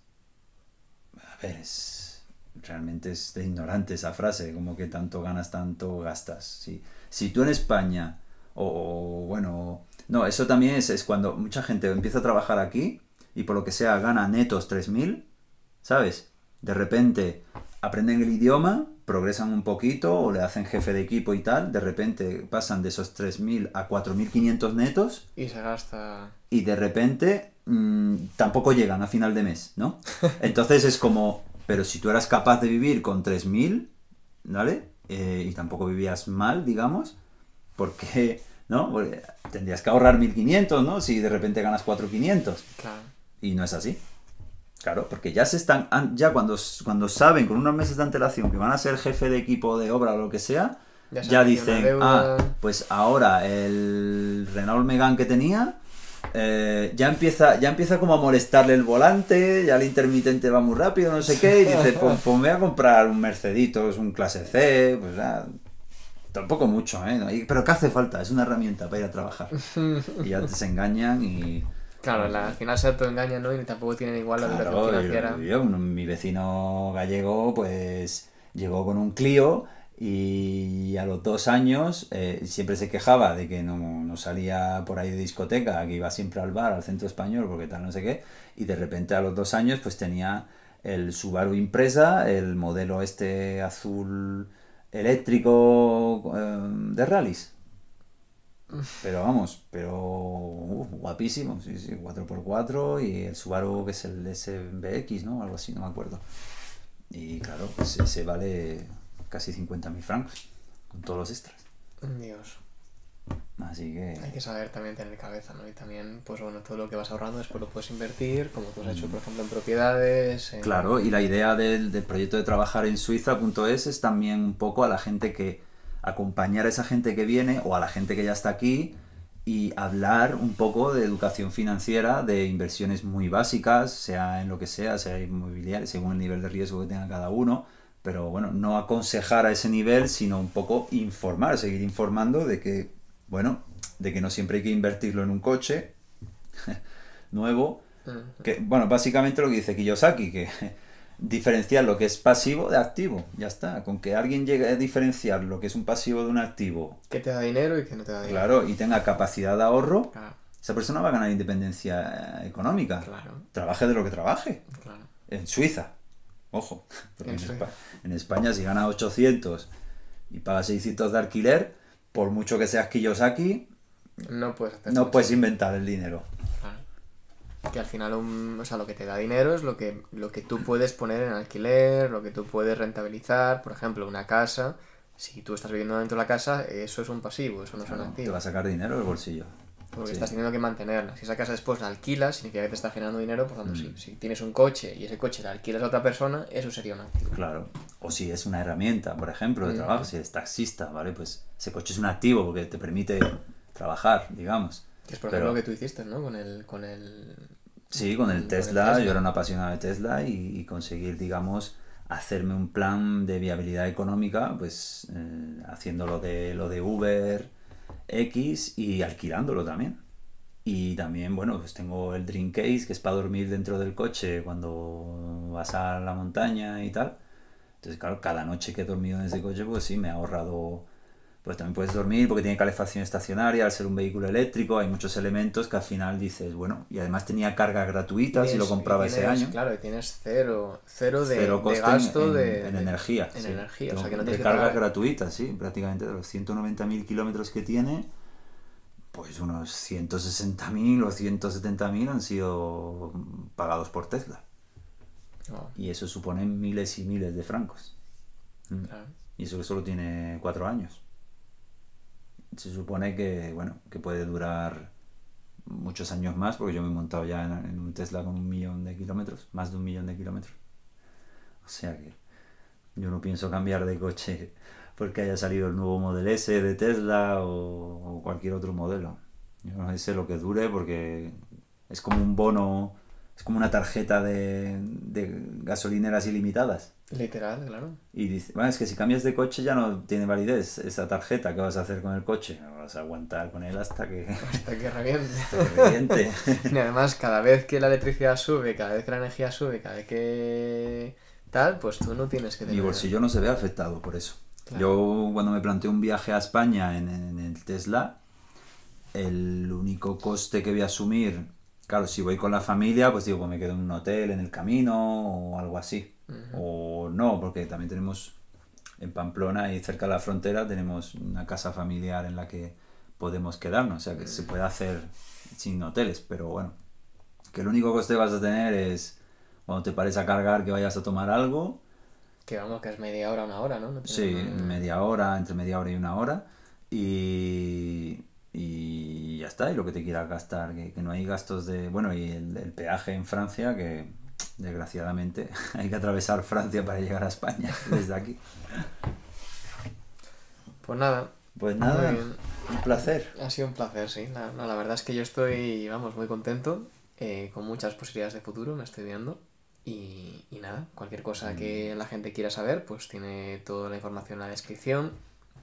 A ver, es, realmente es ignorante esa frase, como que tanto ganas, tanto gastas. Si, si tú en España, o bueno, no, eso también es, es cuando mucha gente empieza a trabajar aquí y por lo que sea gana netos 3.000, ¿sabes? De repente aprenden el idioma, progresan un poquito o le hacen jefe de equipo y tal, de repente pasan de esos 3.000 a 4.500 netos. Y se gasta. Y de repente mm, tampoco llegan a final de mes, ¿no? [LAUGHS] Entonces es como, pero si tú eras capaz de vivir con 3.000, ¿vale? Eh, y tampoco vivías mal, digamos, porque ¿no? tendrías que ahorrar 1.500, ¿no? Si de repente ganas 4.500. Claro. Y no es así. Claro, porque ya se están, ya cuando, cuando saben con unos meses de antelación que van a ser jefe de equipo de obra o lo que sea, ya, dicen, ah, pues ahora el Renault Megan que tenía, eh, ya empieza, ya empieza como a molestarle el volante, ya el intermitente va muy rápido, no sé qué, y dice, pues, [LAUGHS] voy a comprar un Merceditos, un clase C, pues ah, poco mucho, ¿eh? Pero ¿qué hace falta? Es una herramienta para ir a trabajar. [LAUGHS] Y ya te engañan y... Claro, al final se engañan ¿no? Y tampoco tienen igual la mi vecino gallego, pues, llegó con un Clio y a los dos años eh, siempre se quejaba de que no, no, salía por ahí de discoteca, que iba siempre al bar, al centro español, porque tal, no sé qué, y de repente a los dos años pues tenía el Subaru Impresa, el modelo este azul eléctrico eh, de rallies. Pero vamos, pero guapísimo, sí, sí, 4x4 y el Subaru que es el SBX, ¿no? Algo así, no me acuerdo. Y claro, pues se vale casi 50.000 francos con todos los extras. Dios. Así que... Hay que saber también tener cabeza, ¿no? Y también, pues bueno, todo lo que vas ahorrando después lo puedes invertir, como tú has hecho, mm. por ejemplo, en propiedades. Claro, y la idea del, del proyecto de trabajar en suiza.es es también un poco a la gente que, acompañar a esa gente que viene o a la gente que ya está aquí y hablar un poco de educación financiera, de inversiones muy básicas, sea en lo que sea, sea inmobiliario, según el nivel de riesgo que tenga cada uno, pero bueno, no aconsejar a ese nivel, sino un poco informar, seguir informando de que bueno, de que no siempre hay que invertirlo en un coche [LAUGHS] nuevo. Que, bueno, básicamente lo que dice Kiyosaki, que [LAUGHS] diferenciar lo que es pasivo de activo. Ya está. Con que alguien llegue a diferenciar lo que es un pasivo de un activo. Que te da dinero y que no te da dinero. Claro, y tenga capacidad de ahorro. Esa persona va a ganar independencia eh, económica. Claro. Trabaje de lo que trabaje. Claro. En Suiza. Ojo. [LAUGHS] En, España, en, España si gana 800 y paga 600 de alquiler, por mucho que seas Kiyosaki, no puedes, no puedes inventar el dinero. Claro. Ah. Que al final o sea, lo que te da dinero es lo que, lo que tú puedes poner en alquiler, lo que tú puedes rentabilizar, por ejemplo, una casa. Si tú estás viviendo dentro de la casa, eso es un pasivo, eso no es un activo. Te va a sacar dinero del bolsillo porque estás teniendo que mantenerla. Si esa casa después la alquilas, significa que te está generando dinero, por tanto, mm. si, tienes un coche y ese coche la alquilas a otra persona, eso sería un activo. Claro. O si es una herramienta, por ejemplo, de mm. trabajo, si es taxista, ¿vale? Pues ese coche es un activo porque te permite trabajar, digamos. es por ejemplo lo que tú hiciste, ¿no? Con el... Con el... Sí, con el, Tesla, yo era un apasionado de Tesla y, conseguir, digamos, hacerme un plan de viabilidad económica, pues eh, haciendo lo de, lo de Uber, X y alquilándolo también. Y también, bueno, pues tengo el Dream Case, que es para dormir dentro del coche cuando vas a la montaña y tal. Entonces, claro, cada noche que he dormido en ese coche, pues sí, me ha ahorrado pues también puedes dormir porque tiene calefacción estacionaria, al ser un vehículo eléctrico, hay muchos elementos que al final dices, bueno, y además tenía carga gratuita si lo compraba ese año. Claro, y tienes cero, cero de, gasto en, de, energía. En energía, o sea que no tienes de cargas gratuitas, sí, prácticamente de los 190.000 kilómetros que tiene, pues unos 160.000 o 170.000 han sido pagados por Tesla. Y eso supone miles y miles de francos. Mm. Y eso que solo tiene cuatro años se supone que, bueno, que puede durar muchos años más, porque yo me he montado ya en, un Tesla con un millón de kilómetros, más de un millón de kilómetros. O sea que yo no pienso cambiar de coche porque haya salido el nuevo modelo S de Tesla o, o cualquier otro modelo. Yo no sé lo que dure porque es como un bono es como una tarjeta de, gasolineras ilimitadas. Literal, claro. Y dice, bueno, es que si cambias de coche ya no tiene validez esa tarjeta. ¿Qué vas a hacer con el coche? vas a aguantar con él hasta que... [LAUGHS] Hasta que reviente. [LAUGHS] Hasta [LAUGHS] y además, cada vez que la electricidad sube, cada vez que la energía sube, cada vez que tal, pues tú no tienes que tener... Mi bolsillo no se ve afectado por eso. Yo cuando me planteé un viaje a España en el Tesla, el único coste que voy a asumir Claro, si voy con la familia, pues digo, pues me quedo en un hotel en el camino o algo así. O no, porque también tenemos en Pamplona y cerca de la frontera tenemos una casa familiar en la que podemos quedarnos. O sea, que se mm. puede hacer sin hoteles, pero bueno. Que el único coste que vas a tener es cuando te pares a cargar que vayas a tomar algo. Que vamos, que es media hora, una hora, ¿no? sí, media hora, entre media hora y una hora. Y y ya está, y lo que te quieras gastar, que, no hay gastos de... Bueno, y el, peaje en Francia, que desgraciadamente [LAUGHS] hay que atravesar Francia para llegar a España [LAUGHS] desde aquí. Pues nada. Pues nada, un placer. Ha sido un placer, sí. La, verdad es que yo estoy, vamos, muy contento, eh, con muchas posibilidades de futuro, me estoy viendo. Y, nada, cualquier cosa que mm. la gente quiera saber, pues tiene toda la información en la descripción.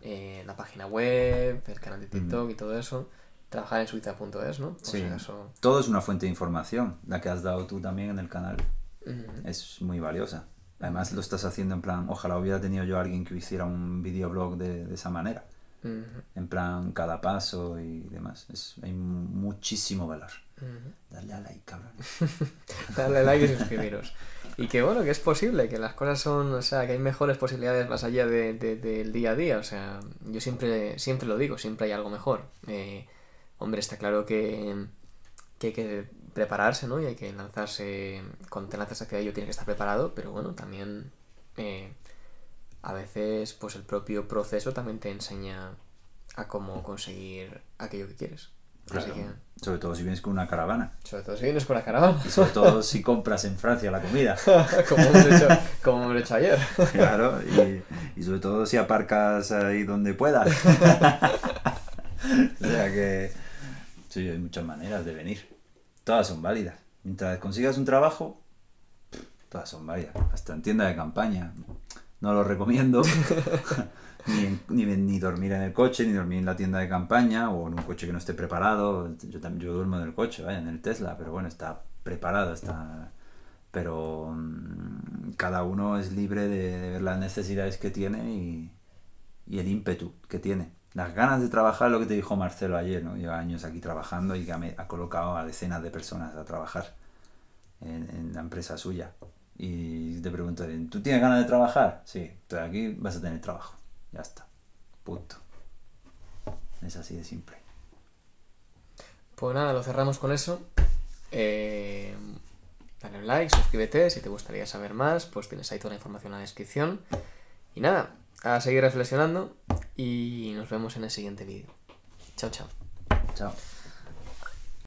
Eh, la página web, el canal de mm. TikTok y todo eso. Trabajar en suiza.es, ¿no? Pues sí. Todo es una fuente de información, la que has dado tú también en el canal. Es muy valiosa. Además lo estás haciendo en plan, ojalá hubiera tenido yo a alguien que hiciera un videoblog de, de esa manera. En plan, cada paso y demás. Es, hay muchísimo valor. dale a like, cabrón. [LAUGHS] dale a like y suscribiros. [LAUGHS] Y que bueno, que es posible, que las cosas son, o sea, que hay mejores posibilidades más allá del día a día. O sea, yo siempre, siempre lo digo, siempre hay algo mejor. Eh, hombre, está claro que, hay que prepararse, ¿no? Y hay que lanzarse, cuando te lanzas hacia ello tienes que estar preparado, pero bueno, también eh, a veces pues el propio proceso también te enseña a cómo conseguir aquello que quieres. Sobre todo si vienes con una caravana. Sobre todo si vienes con la caravana. Y sobre todo si [LAUGHS] compras en Francia la comida. [LAUGHS] como, hemos hecho, como hecho ayer. [LAUGHS] claro, y, y, sobre todo si aparcas ahí donde puedas. o sea que. Sí, hay muchas maneras de venir. Todas son válidas. Mientras consigas un trabajo, todas son válidas. Hasta en tienda de campaña. No lo recomiendo ni, ni, dormir en el coche, ni dormir en la tienda de campaña o en un coche que no esté preparado. Yo yo duermo en el coche, en el Tesla, pero bueno, está preparado, está... Pero mm, cada uno es libre de, ver las necesidades que tiene y, el ímpetu que tiene. Las ganas de trabajar, lo que te dijo Marcelo ayer, ¿no? Lleva años aquí trabajando y ha, colocado a decenas de personas a trabajar en, la empresa suya. Y te pregunto ¿tú tienes ganas de trabajar? Sí, aquí vas a tener trabajo. Ya está. Punto. Es así de simple. Pues nada, lo cerramos con eso. Eh, dale un like, suscríbete. Si te gustaría saber más, pues tienes ahí toda la información en la descripción. Y nada, a seguir reflexionando y nos vemos en el siguiente vídeo. Chao, chao. Chao.